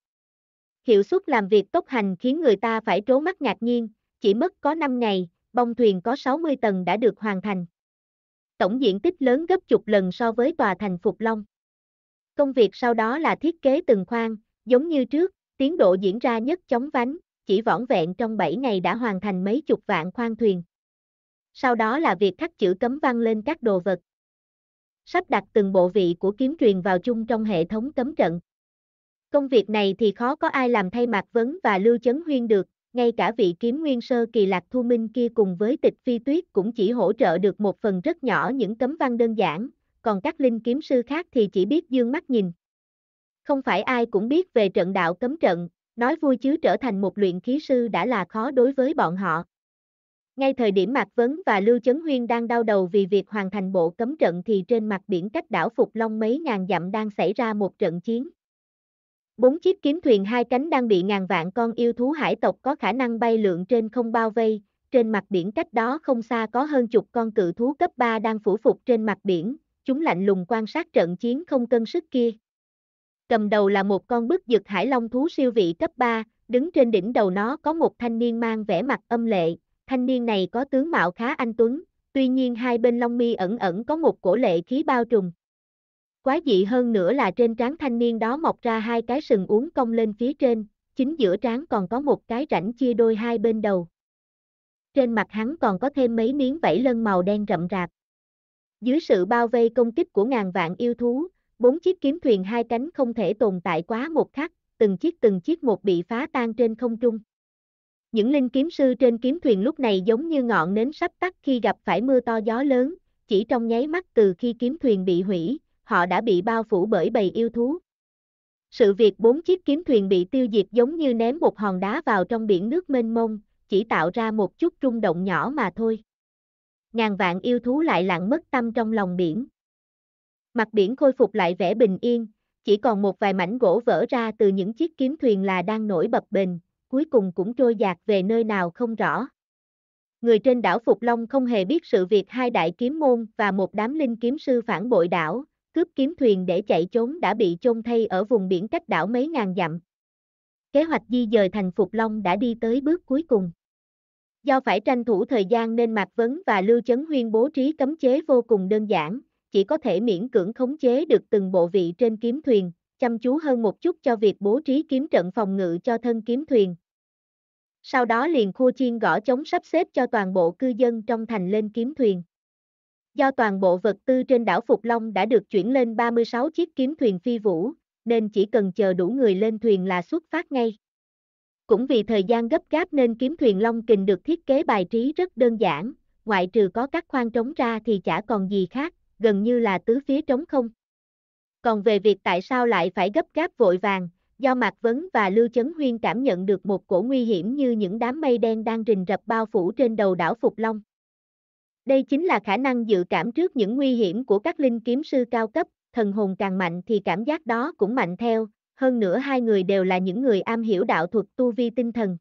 Speaker 1: Hiệu suất làm việc tốc hành khiến người ta phải trố mắt ngạc nhiên, chỉ mất có 5 ngày, bông thuyền có 60 tầng đã được hoàn thành. Tổng diện tích lớn gấp chục lần so với tòa thành Phục Long. Công việc sau đó là thiết kế từng khoang, giống như trước, tiến độ diễn ra nhất chóng vánh, chỉ vỏn vẹn trong 7 ngày đã hoàn thành mấy chục vạn khoang thuyền. Sau đó là việc khắc chữ cấm văn lên các đồ vật sắp đặt từng bộ vị của kiếm truyền vào chung trong hệ thống cấm trận. Công việc này thì khó có ai làm thay mặt Vấn và Lưu Chấn Huyên được, ngay cả vị kiếm nguyên sơ kỳ lạc thu minh kia cùng với tịch phi tuyết cũng chỉ hỗ trợ được một phần rất nhỏ những cấm văn đơn giản, còn các linh kiếm sư khác thì chỉ biết dương mắt nhìn. Không phải ai cũng biết về trận đạo cấm trận, nói vui chứ trở thành một luyện khí sư đã là khó đối với bọn họ. Ngay thời điểm Mạc Vấn và Lưu Chấn Huyên đang đau đầu vì việc hoàn thành bộ cấm trận thì trên mặt biển cách đảo Phục Long mấy ngàn dặm đang xảy ra một trận chiến. Bốn chiếc kiếm thuyền hai cánh đang bị ngàn vạn con yêu thú hải tộc có khả năng bay lượn trên không bao vây, trên mặt biển cách đó không xa có hơn chục con cự thú cấp 3 đang phủ phục trên mặt biển, chúng lạnh lùng quan sát trận chiến không cân sức kia. Cầm đầu là một con bức dực hải long thú siêu vị cấp 3, đứng trên đỉnh đầu nó có một thanh niên mang vẻ mặt âm lệ, thanh niên này có tướng mạo khá anh tuấn, tuy nhiên hai bên lông mi ẩn ẩn có một cổ lệ khí bao trùm. Quái dị hơn nữa là trên trán thanh niên đó mọc ra hai cái sừng uốn cong lên phía trên, chính giữa trán còn có một cái rãnh chia đôi hai bên đầu. Trên mặt hắn còn có thêm mấy miếng vảy lân màu đen rậm rạp. Dưới sự bao vây công kích của ngàn vạn yêu thú, bốn chiếc kiếm thuyền hai cánh không thể tồn tại quá một khắc, từng chiếc từng chiếc một bị phá tan trên không trung. Những linh kiếm sư trên kiếm thuyền lúc này giống như ngọn nến sắp tắt khi gặp phải mưa to gió lớn, chỉ trong nháy mắt từ khi kiếm thuyền bị hủy, họ đã bị bao phủ bởi bầy yêu thú. Sự việc bốn chiếc kiếm thuyền bị tiêu diệt giống như ném một hòn đá vào trong biển nước mênh mông, chỉ tạo ra một chút rung động nhỏ mà thôi. Ngàn vạn yêu thú lại lặng mất tâm trong lòng biển. Mặt biển khôi phục lại vẻ bình yên, chỉ còn một vài mảnh gỗ vỡ ra từ những chiếc kiếm thuyền là đang nổi bập bình cuối cùng cũng trôi dạt về nơi nào không rõ. Người trên đảo Phục Long không hề biết sự việc hai đại kiếm môn và một đám linh kiếm sư phản bội đảo, cướp kiếm thuyền để chạy trốn đã bị chôn thay ở vùng biển cách đảo mấy ngàn dặm. Kế hoạch di dời thành Phục Long đã đi tới bước cuối cùng. Do phải tranh thủ thời gian nên Mạc Vấn và Lưu Chấn Huyên bố trí cấm chế vô cùng đơn giản, chỉ có thể miễn cưỡng khống chế được từng bộ vị trên kiếm thuyền, chăm chú hơn một chút cho việc bố trí kiếm trận phòng ngự cho thân kiếm thuyền. Sau đó liền khua chiên gõ chống sắp xếp cho toàn bộ cư dân trong thành lên kiếm thuyền. Do toàn bộ vật tư trên đảo Phục Long đã được chuyển lên 36 chiếc kiếm thuyền phi vũ, nên chỉ cần chờ đủ người lên thuyền là xuất phát ngay. Cũng vì thời gian gấp gáp nên kiếm thuyền Long Kình được thiết kế bài trí rất đơn giản, ngoại trừ có các khoang trống ra thì chả còn gì khác, gần như là tứ phía trống không. Còn về việc tại sao lại phải gấp gáp vội vàng, do Mạc Vấn và Lưu Chấn Huyên cảm nhận được một cổ nguy hiểm như những đám mây đen đang rình rập bao phủ trên đầu đảo Phục Long. Đây chính là khả năng dự cảm trước những nguy hiểm của các linh kiếm sư cao cấp, thần hồn càng mạnh thì cảm giác đó cũng mạnh theo, hơn nữa hai người đều là những người am hiểu đạo thuật tu vi tinh thần.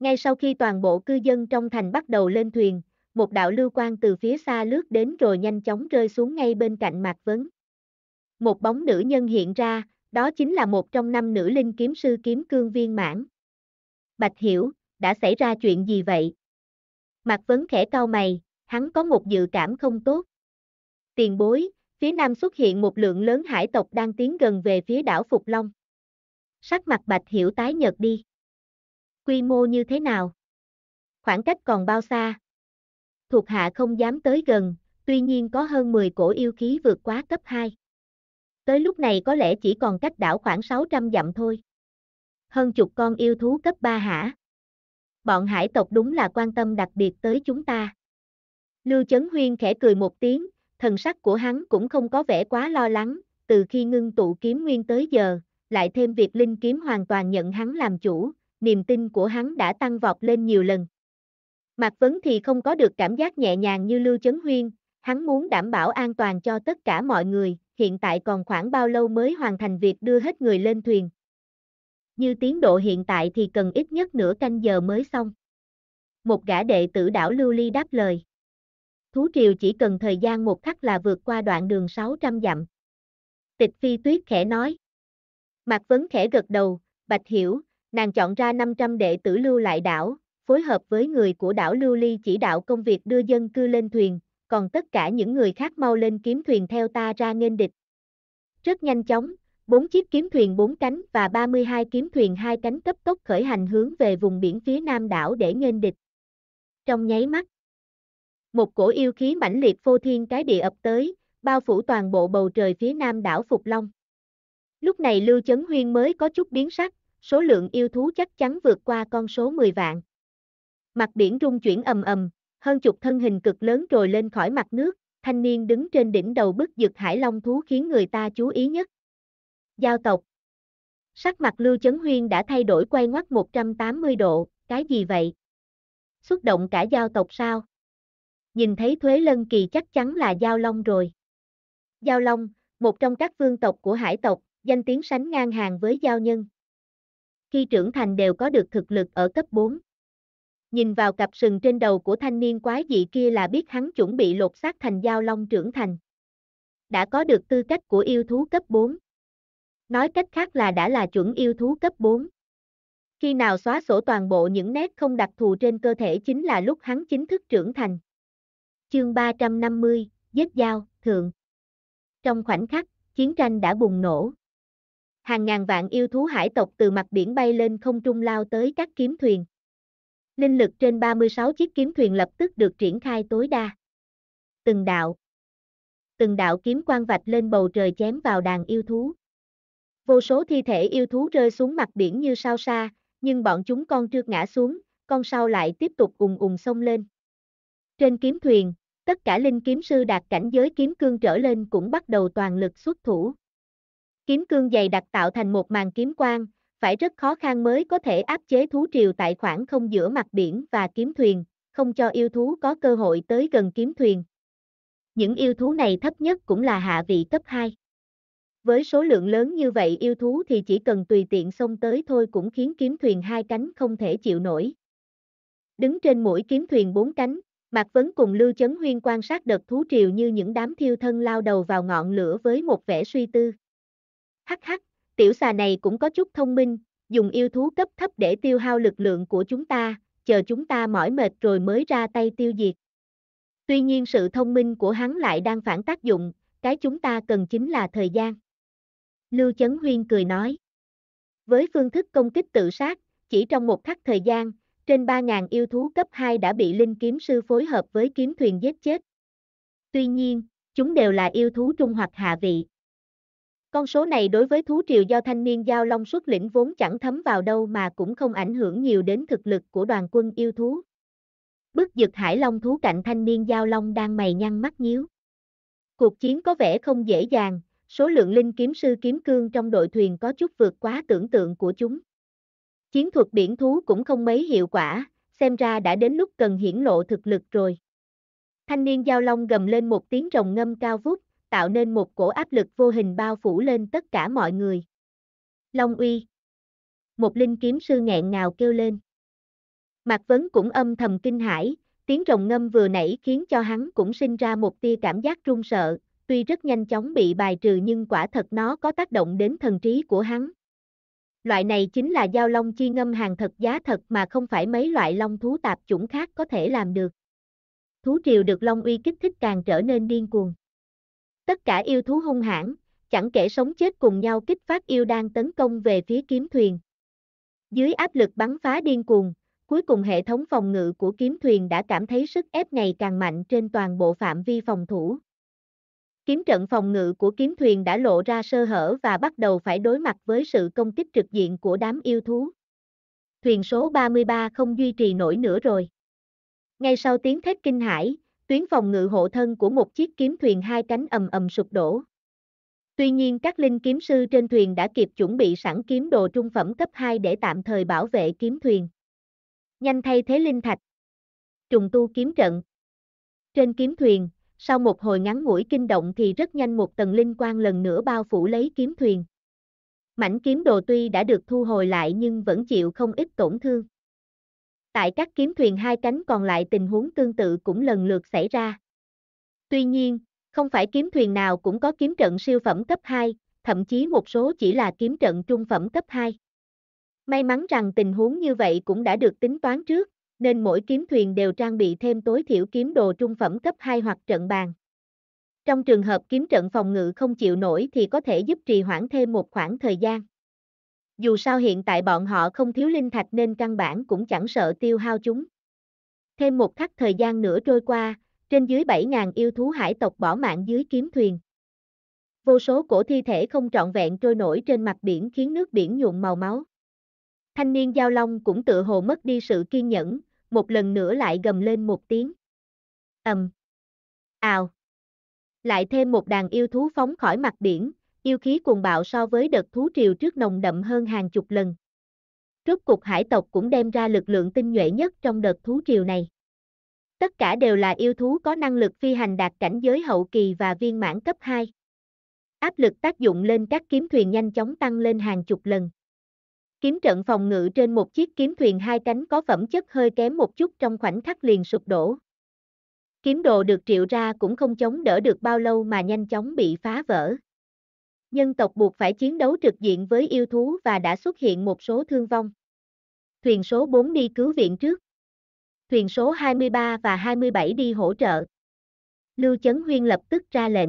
Speaker 1: Ngay sau khi toàn bộ cư dân trong thành bắt đầu lên thuyền, một đạo lưu quang từ phía xa lướt đến rồi nhanh chóng rơi xuống ngay bên cạnh Mạc Vấn một bóng nữ nhân hiện ra, đó chính là một trong năm nữ linh kiếm sư kiếm cương viên mãn. Bạch Hiểu, đã xảy ra chuyện gì vậy? Mặt Vấn khẽ cao mày, hắn có một dự cảm không tốt. Tiền bối, phía nam xuất hiện một lượng lớn hải tộc đang tiến gần về phía đảo Phục Long. Sắc mặt Bạch Hiểu tái nhợt đi. Quy mô như thế nào? Khoảng cách còn bao xa? Thuộc hạ không dám tới gần, tuy nhiên có hơn 10 cổ yêu khí vượt quá cấp 2 tới lúc này có lẽ chỉ còn cách đảo khoảng 600 dặm thôi. Hơn chục con yêu thú cấp 3 hả? Bọn hải tộc đúng là quan tâm đặc biệt tới chúng ta. Lưu Chấn Huyên khẽ cười một tiếng, thần sắc của hắn cũng không có vẻ quá lo lắng, từ khi ngưng tụ kiếm nguyên tới giờ, lại thêm việc linh kiếm hoàn toàn nhận hắn làm chủ, niềm tin của hắn đã tăng vọt lên nhiều lần. Mạc Vấn thì không có được cảm giác nhẹ nhàng như Lưu Chấn Huyên, hắn muốn đảm bảo an toàn cho tất cả mọi người, hiện tại còn khoảng bao lâu mới hoàn thành việc đưa hết người lên thuyền. Như tiến độ hiện tại thì cần ít nhất nửa canh giờ mới xong. Một gã đệ tử đảo Lưu Ly đáp lời. Thú triều chỉ cần thời gian một khắc là vượt qua đoạn đường 600 dặm. Tịch phi tuyết khẽ nói. Mạc Vấn khẽ gật đầu, Bạch Hiểu, nàng chọn ra 500 đệ tử lưu lại đảo, phối hợp với người của đảo Lưu Ly chỉ đạo công việc đưa dân cư lên thuyền, còn tất cả những người khác mau lên kiếm thuyền theo ta ra nghênh địch. Rất nhanh chóng, bốn chiếc kiếm thuyền bốn cánh và 32 kiếm thuyền hai cánh cấp tốc khởi hành hướng về vùng biển phía nam đảo để nghênh địch. Trong nháy mắt, một cổ yêu khí mãnh liệt phô thiên cái địa ập tới, bao phủ toàn bộ bầu trời phía nam đảo Phục Long. Lúc này Lưu Chấn Huyên mới có chút biến sắc, số lượng yêu thú chắc chắn vượt qua con số 10 vạn. Mặt biển rung chuyển ầm ầm, hơn chục thân hình cực lớn trồi lên khỏi mặt nước, thanh niên đứng trên đỉnh đầu bức dực hải long thú khiến người ta chú ý nhất. Giao tộc Sắc mặt Lưu Chấn Huyên đã thay đổi quay ngoắt 180 độ, cái gì vậy? Xúc động cả giao tộc sao? Nhìn thấy Thuế Lân Kỳ chắc chắn là Giao Long rồi. Giao Long, một trong các vương tộc của hải tộc, danh tiếng sánh ngang hàng với Giao Nhân. Khi trưởng thành đều có được thực lực ở cấp 4. Nhìn vào cặp sừng trên đầu của thanh niên quái dị kia là biết hắn chuẩn bị lột xác thành giao long trưởng thành. Đã có được tư cách của yêu thú cấp 4. Nói cách khác là đã là chuẩn yêu thú cấp 4. Khi nào xóa sổ toàn bộ những nét không đặc thù trên cơ thể chính là lúc hắn chính thức trưởng thành. Chương 350, Giết Giao, Thượng Trong khoảnh khắc, chiến tranh đã bùng nổ. Hàng ngàn vạn yêu thú hải tộc từ mặt biển bay lên không trung lao tới các kiếm thuyền. Linh lực trên 36 chiếc kiếm thuyền lập tức được triển khai tối đa. Từng đạo. Từng đạo kiếm quang vạch lên bầu trời chém vào đàn yêu thú. Vô số thi thể yêu thú rơi xuống mặt biển như sao xa, nhưng bọn chúng con trượt ngã xuống, con sau lại tiếp tục ùng ùng sông lên. Trên kiếm thuyền, tất cả linh kiếm sư đạt cảnh giới kiếm cương trở lên cũng bắt đầu toàn lực xuất thủ. Kiếm cương dày đặc tạo thành một màn kiếm quang, phải rất khó khăn mới có thể áp chế thú triều tại khoảng không giữa mặt biển và kiếm thuyền, không cho yêu thú có cơ hội tới gần kiếm thuyền. Những yêu thú này thấp nhất cũng là hạ vị cấp 2. Với số lượng lớn như vậy yêu thú thì chỉ cần tùy tiện xông tới thôi cũng khiến kiếm thuyền hai cánh không thể chịu nổi. Đứng trên mũi kiếm thuyền bốn cánh, Mạc Vấn cùng Lưu Chấn Huyên quan sát đợt thú triều như những đám thiêu thân lao đầu vào ngọn lửa với một vẻ suy tư. Hắc hắc, Tiểu xà này cũng có chút thông minh, dùng yêu thú cấp thấp để tiêu hao lực lượng của chúng ta, chờ chúng ta mỏi mệt rồi mới ra tay tiêu diệt. Tuy nhiên sự thông minh của hắn lại đang phản tác dụng, cái chúng ta cần chính là thời gian. Lưu Chấn Huyên cười nói. Với phương thức công kích tự sát, chỉ trong một khắc thời gian, trên 3.000 yêu thú cấp 2 đã bị linh kiếm sư phối hợp với kiếm thuyền giết chết. Tuy nhiên, chúng đều là yêu thú trung hoặc hạ vị. Con số này đối với thú triều do thanh niên giao long xuất lĩnh vốn chẳng thấm vào đâu mà cũng không ảnh hưởng nhiều đến thực lực của đoàn quân yêu thú. Bức dực hải long thú cạnh thanh niên giao long đang mày nhăn mắt nhíu. Cuộc chiến có vẻ không dễ dàng, số lượng linh kiếm sư kiếm cương trong đội thuyền có chút vượt quá tưởng tượng của chúng. Chiến thuật biển thú cũng không mấy hiệu quả, xem ra đã đến lúc cần hiển lộ thực lực rồi. Thanh niên giao long gầm lên một tiếng rồng ngâm cao vút, tạo nên một cổ áp lực vô hình bao phủ lên tất cả mọi người. Long uy. Một linh kiếm sư nghẹn ngào kêu lên. Mạc Vấn cũng âm thầm kinh hãi, tiếng rồng ngâm vừa nãy khiến cho hắn cũng sinh ra một tia cảm giác run sợ, tuy rất nhanh chóng bị bài trừ nhưng quả thật nó có tác động đến thần trí của hắn. Loại này chính là giao long chi ngâm hàng thật giá thật mà không phải mấy loại long thú tạp chủng khác có thể làm được. Thú triều được long uy kích thích càng trở nên điên cuồng. Tất cả yêu thú hung hãn, chẳng kể sống chết cùng nhau kích phát yêu đang tấn công về phía kiếm thuyền. Dưới áp lực bắn phá điên cuồng, cuối cùng hệ thống phòng ngự của kiếm thuyền đã cảm thấy sức ép ngày càng mạnh trên toàn bộ phạm vi phòng thủ. Kiếm trận phòng ngự của kiếm thuyền đã lộ ra sơ hở và bắt đầu phải đối mặt với sự công kích trực diện của đám yêu thú. Thuyền số 33 không duy trì nổi nữa rồi. Ngay sau tiếng thét kinh hãi, tuyến phòng ngự hộ thân của một chiếc kiếm thuyền hai cánh ầm ầm sụp đổ. Tuy nhiên các linh kiếm sư trên thuyền đã kịp chuẩn bị sẵn kiếm đồ trung phẩm cấp 2 để tạm thời bảo vệ kiếm thuyền. Nhanh thay thế linh thạch. Trùng tu kiếm trận. Trên kiếm thuyền, sau một hồi ngắn ngủi kinh động thì rất nhanh một tầng linh quang lần nữa bao phủ lấy kiếm thuyền. Mảnh kiếm đồ tuy đã được thu hồi lại nhưng vẫn chịu không ít tổn thương. Tại các kiếm thuyền hai cánh còn lại tình huống tương tự cũng lần lượt xảy ra. Tuy nhiên, không phải kiếm thuyền nào cũng có kiếm trận siêu phẩm cấp 2, thậm chí một số chỉ là kiếm trận trung phẩm cấp 2. May mắn rằng tình huống như vậy cũng đã được tính toán trước, nên mỗi kiếm thuyền đều trang bị thêm tối thiểu kiếm đồ trung phẩm cấp 2 hoặc trận bàn. Trong trường hợp kiếm trận phòng ngự không chịu nổi thì có thể giúp trì hoãn thêm một khoảng thời gian dù sao hiện tại bọn họ không thiếu linh thạch nên căn bản cũng chẳng sợ tiêu hao chúng. Thêm một khắc thời gian nữa trôi qua, trên dưới 7.000 yêu thú hải tộc bỏ mạng dưới kiếm thuyền. Vô số cổ thi thể không trọn vẹn trôi nổi trên mặt biển khiến nước biển nhuộm màu máu. Thanh niên giao long cũng tự hồ mất đi sự kiên nhẫn, một lần nữa lại gầm lên một tiếng. ầm, ào, lại thêm một đàn yêu thú phóng khỏi mặt biển, yêu khí cuồng bạo so với đợt thú triều trước nồng đậm hơn hàng chục lần. Rốt cục hải tộc cũng đem ra lực lượng tinh nhuệ nhất trong đợt thú triều này. Tất cả đều là yêu thú có năng lực phi hành đạt cảnh giới hậu kỳ và viên mãn cấp 2. Áp lực tác dụng lên các kiếm thuyền nhanh chóng tăng lên hàng chục lần. Kiếm trận phòng ngự trên một chiếc kiếm thuyền hai cánh có phẩm chất hơi kém một chút trong khoảnh khắc liền sụp đổ. Kiếm đồ được triệu ra cũng không chống đỡ được bao lâu mà nhanh chóng bị phá vỡ. Nhân tộc buộc phải chiến đấu trực diện với yêu thú và đã xuất hiện một số thương vong. Thuyền số 4 đi cứu viện trước. Thuyền số 23 và 27 đi hỗ trợ. Lưu Chấn Huyên lập tức ra lệnh.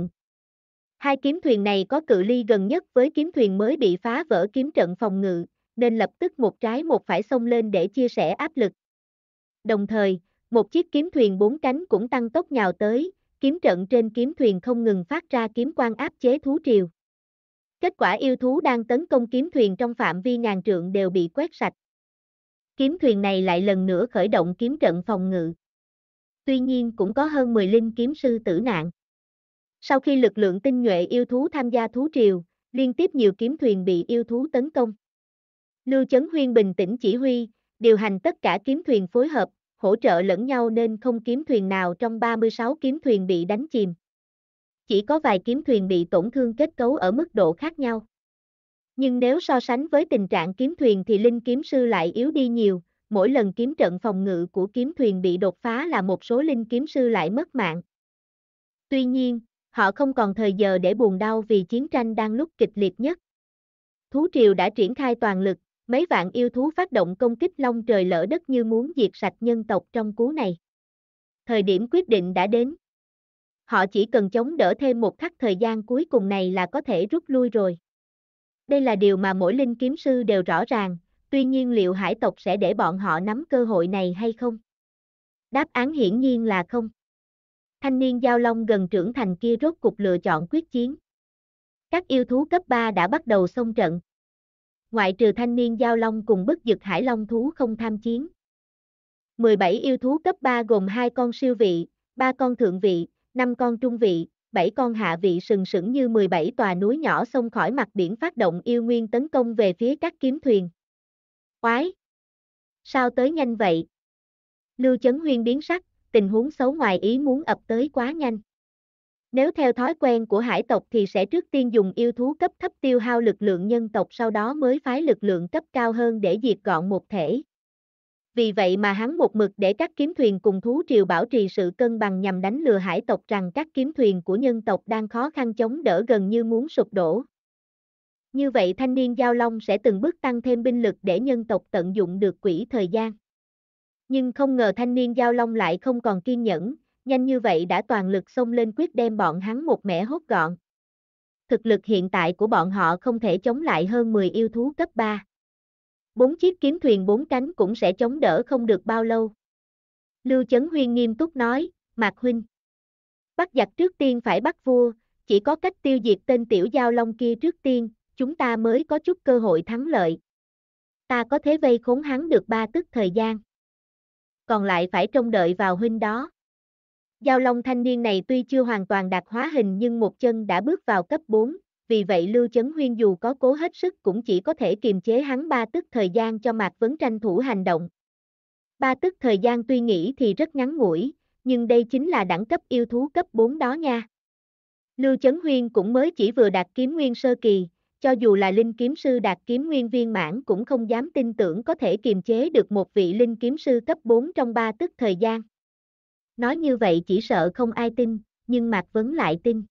Speaker 1: Hai kiếm thuyền này có cự ly gần nhất với kiếm thuyền mới bị phá vỡ kiếm trận phòng ngự, nên lập tức một trái một phải xông lên để chia sẻ áp lực. Đồng thời, một chiếc kiếm thuyền bốn cánh cũng tăng tốc nhào tới, kiếm trận trên kiếm thuyền không ngừng phát ra kiếm quan áp chế thú triều. Kết quả yêu thú đang tấn công kiếm thuyền trong phạm vi ngàn trượng đều bị quét sạch. Kiếm thuyền này lại lần nữa khởi động kiếm trận phòng ngự. Tuy nhiên cũng có hơn 10 linh kiếm sư tử nạn. Sau khi lực lượng tinh nhuệ yêu thú tham gia thú triều, liên tiếp nhiều kiếm thuyền bị yêu thú tấn công. Lưu Chấn Huyên bình tĩnh chỉ huy, điều hành tất cả kiếm thuyền phối hợp, hỗ trợ lẫn nhau nên không kiếm thuyền nào trong 36 kiếm thuyền bị đánh chìm chỉ có vài kiếm thuyền bị tổn thương kết cấu ở mức độ khác nhau. Nhưng nếu so sánh với tình trạng kiếm thuyền thì linh kiếm sư lại yếu đi nhiều, mỗi lần kiếm trận phòng ngự của kiếm thuyền bị đột phá là một số linh kiếm sư lại mất mạng. Tuy nhiên, họ không còn thời giờ để buồn đau vì chiến tranh đang lúc kịch liệt nhất. Thú triều đã triển khai toàn lực, mấy vạn yêu thú phát động công kích long trời lỡ đất như muốn diệt sạch nhân tộc trong cú này. Thời điểm quyết định đã đến, họ chỉ cần chống đỡ thêm một khắc thời gian cuối cùng này là có thể rút lui rồi. Đây là điều mà mỗi linh kiếm sư đều rõ ràng, tuy nhiên liệu hải tộc sẽ để bọn họ nắm cơ hội này hay không? Đáp án hiển nhiên là không. Thanh niên giao long gần trưởng thành kia rốt cục lựa chọn quyết chiến. Các yêu thú cấp 3 đã bắt đầu xông trận. Ngoại trừ thanh niên giao long cùng bức dực hải long thú không tham chiến. 17 yêu thú cấp 3 gồm hai con siêu vị, ba con thượng vị, năm con trung vị, bảy con hạ vị sừng sững như 17 tòa núi nhỏ xông khỏi mặt biển phát động yêu nguyên tấn công về phía các kiếm thuyền. Quái, Sao tới nhanh vậy? Lưu Chấn Huyên biến sắc, tình huống xấu ngoài ý muốn ập tới quá nhanh. Nếu theo thói quen của hải tộc thì sẽ trước tiên dùng yêu thú cấp thấp tiêu hao lực lượng nhân tộc sau đó mới phái lực lượng cấp cao hơn để diệt gọn một thể vì vậy mà hắn một mực để các kiếm thuyền cùng thú triều bảo trì sự cân bằng nhằm đánh lừa hải tộc rằng các kiếm thuyền của nhân tộc đang khó khăn chống đỡ gần như muốn sụp đổ. Như vậy thanh niên giao long sẽ từng bước tăng thêm binh lực để nhân tộc tận dụng được quỹ thời gian. Nhưng không ngờ thanh niên giao long lại không còn kiên nhẫn, nhanh như vậy đã toàn lực xông lên quyết đem bọn hắn một mẻ hốt gọn. Thực lực hiện tại của bọn họ không thể chống lại hơn 10 yêu thú cấp 3 bốn chiếc kiếm thuyền bốn cánh cũng sẽ chống đỡ không được bao lâu. Lưu Chấn Huyên nghiêm túc nói, Mạc Huynh. Bắt giặc trước tiên phải bắt vua, chỉ có cách tiêu diệt tên tiểu giao long kia trước tiên, chúng ta mới có chút cơ hội thắng lợi. Ta có thể vây khốn hắn được ba tức thời gian. Còn lại phải trông đợi vào huynh đó. Giao long thanh niên này tuy chưa hoàn toàn đạt hóa hình nhưng một chân đã bước vào cấp 4, vì vậy Lưu Chấn Huyên dù có cố hết sức cũng chỉ có thể kiềm chế hắn ba tức thời gian cho Mạc Vấn tranh thủ hành động. Ba tức thời gian tuy nghĩ thì rất ngắn ngủi, nhưng đây chính là đẳng cấp yêu thú cấp 4 đó nha. Lưu Chấn Huyên cũng mới chỉ vừa đạt kiếm nguyên sơ kỳ, cho dù là linh kiếm sư đạt kiếm nguyên viên mãn cũng không dám tin tưởng có thể kiềm chế được một vị linh kiếm sư cấp 4 trong ba tức thời gian. Nói như vậy chỉ sợ không ai tin, nhưng Mạc Vấn lại tin.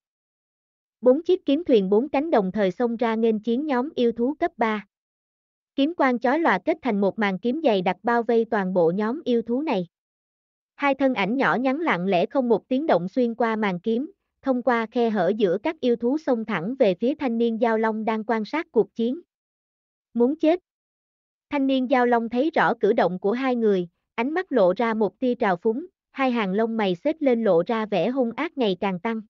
Speaker 1: Bốn chiếc kiếm thuyền bốn cánh đồng thời xông ra nghênh chiến nhóm yêu thú cấp 3. Kiếm quang chói lòa kết thành một màn kiếm dày đặc bao vây toàn bộ nhóm yêu thú này. Hai thân ảnh nhỏ nhắn lặng lẽ không một tiếng động xuyên qua màn kiếm, thông qua khe hở giữa các yêu thú xông thẳng về phía thanh niên giao long đang quan sát cuộc chiến. Muốn chết. Thanh niên giao long thấy rõ cử động của hai người, ánh mắt lộ ra một tia trào phúng, hai hàng lông mày xếp lên lộ ra vẻ hung ác ngày càng tăng.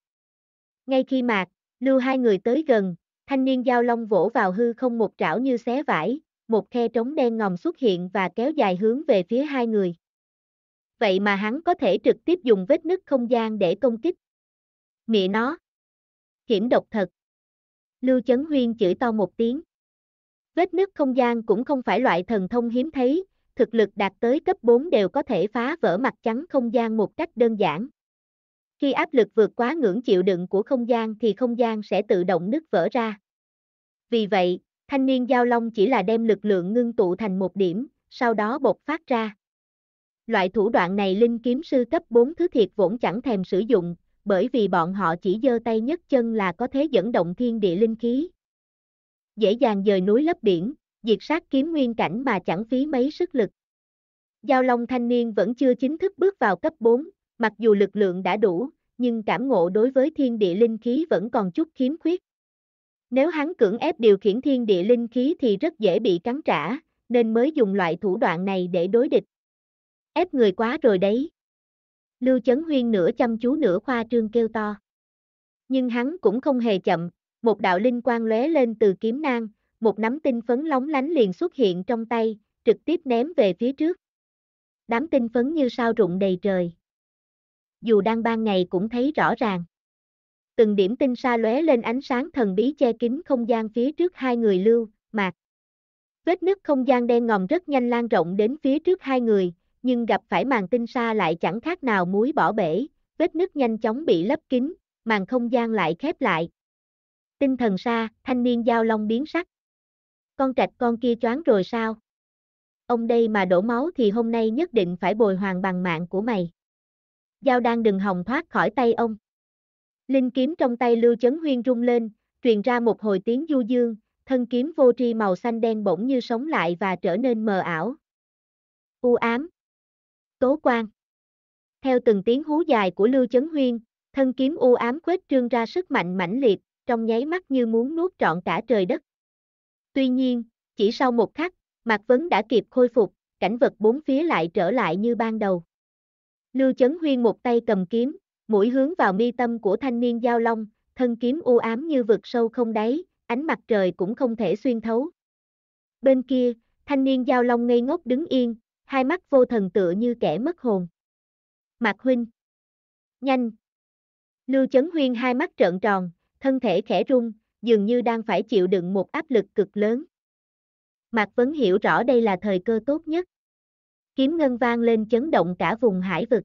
Speaker 1: Ngay khi mạc, Lưu hai người tới gần, thanh niên giao long vỗ vào hư không một trảo như xé vải, một khe trống đen ngòm xuất hiện và kéo dài hướng về phía hai người. Vậy mà hắn có thể trực tiếp dùng vết nứt không gian để công kích. Mẹ nó. Hiểm độc thật. Lưu Chấn Huyên chửi to một tiếng. Vết nứt không gian cũng không phải loại thần thông hiếm thấy, thực lực đạt tới cấp 4 đều có thể phá vỡ mặt trắng không gian một cách đơn giản. Khi áp lực vượt quá ngưỡng chịu đựng của không gian thì không gian sẽ tự động nứt vỡ ra. Vì vậy, thanh niên giao long chỉ là đem lực lượng ngưng tụ thành một điểm, sau đó bộc phát ra. Loại thủ đoạn này linh kiếm sư cấp 4 thứ thiệt vốn chẳng thèm sử dụng, bởi vì bọn họ chỉ giơ tay nhấc chân là có thế dẫn động thiên địa linh khí. Dễ dàng dời núi lấp biển, diệt sát kiếm nguyên cảnh mà chẳng phí mấy sức lực. Giao Long thanh niên vẫn chưa chính thức bước vào cấp 4, Mặc dù lực lượng đã đủ, nhưng cảm ngộ đối với thiên địa linh khí vẫn còn chút khiếm khuyết. Nếu hắn cưỡng ép điều khiển thiên địa linh khí thì rất dễ bị cắn trả, nên mới dùng loại thủ đoạn này để đối địch. Ép người quá rồi đấy. Lưu Chấn Huyên nửa chăm chú nửa khoa trương kêu to. Nhưng hắn cũng không hề chậm, một đạo linh quang lóe lên từ kiếm nang, một nắm tinh phấn lóng lánh liền xuất hiện trong tay, trực tiếp ném về phía trước. Đám tinh phấn như sao rụng đầy trời dù đang ban ngày cũng thấy rõ ràng. Từng điểm tinh sa lóe lên ánh sáng thần bí che kín không gian phía trước hai người lưu, mạc. Vết nứt không gian đen ngòm rất nhanh lan rộng đến phía trước hai người, nhưng gặp phải màn tinh sa lại chẳng khác nào muối bỏ bể, vết nứt nhanh chóng bị lấp kín, màn không gian lại khép lại. Tinh thần sa, thanh niên giao long biến sắc. Con trạch con kia choáng rồi sao? Ông đây mà đổ máu thì hôm nay nhất định phải bồi hoàn bằng mạng của mày dao đang đừng hòng thoát khỏi tay ông. Linh kiếm trong tay Lưu Chấn Huyên rung lên, truyền ra một hồi tiếng du dương, thân kiếm vô tri màu xanh đen bỗng như sống lại và trở nên mờ ảo. U ám. Tố quang. Theo từng tiếng hú dài của Lưu Chấn Huyên, thân kiếm u ám quét trương ra sức mạnh mãnh liệt, trong nháy mắt như muốn nuốt trọn cả trời đất. Tuy nhiên, chỉ sau một khắc, Mạc Vấn đã kịp khôi phục, cảnh vật bốn phía lại trở lại như ban đầu. Lưu Chấn Huyên một tay cầm kiếm, mũi hướng vào mi tâm của thanh niên giao long, thân kiếm u ám như vực sâu không đáy, ánh mặt trời cũng không thể xuyên thấu. Bên kia, thanh niên giao long ngây ngốc đứng yên, hai mắt vô thần tựa như kẻ mất hồn. Mạc huynh. Nhanh. Lưu Chấn Huyên hai mắt trợn tròn, thân thể khẽ rung, dường như đang phải chịu đựng một áp lực cực lớn. Mạc Vấn hiểu rõ đây là thời cơ tốt nhất. Kiếm ngân vang lên chấn động cả vùng hải vực.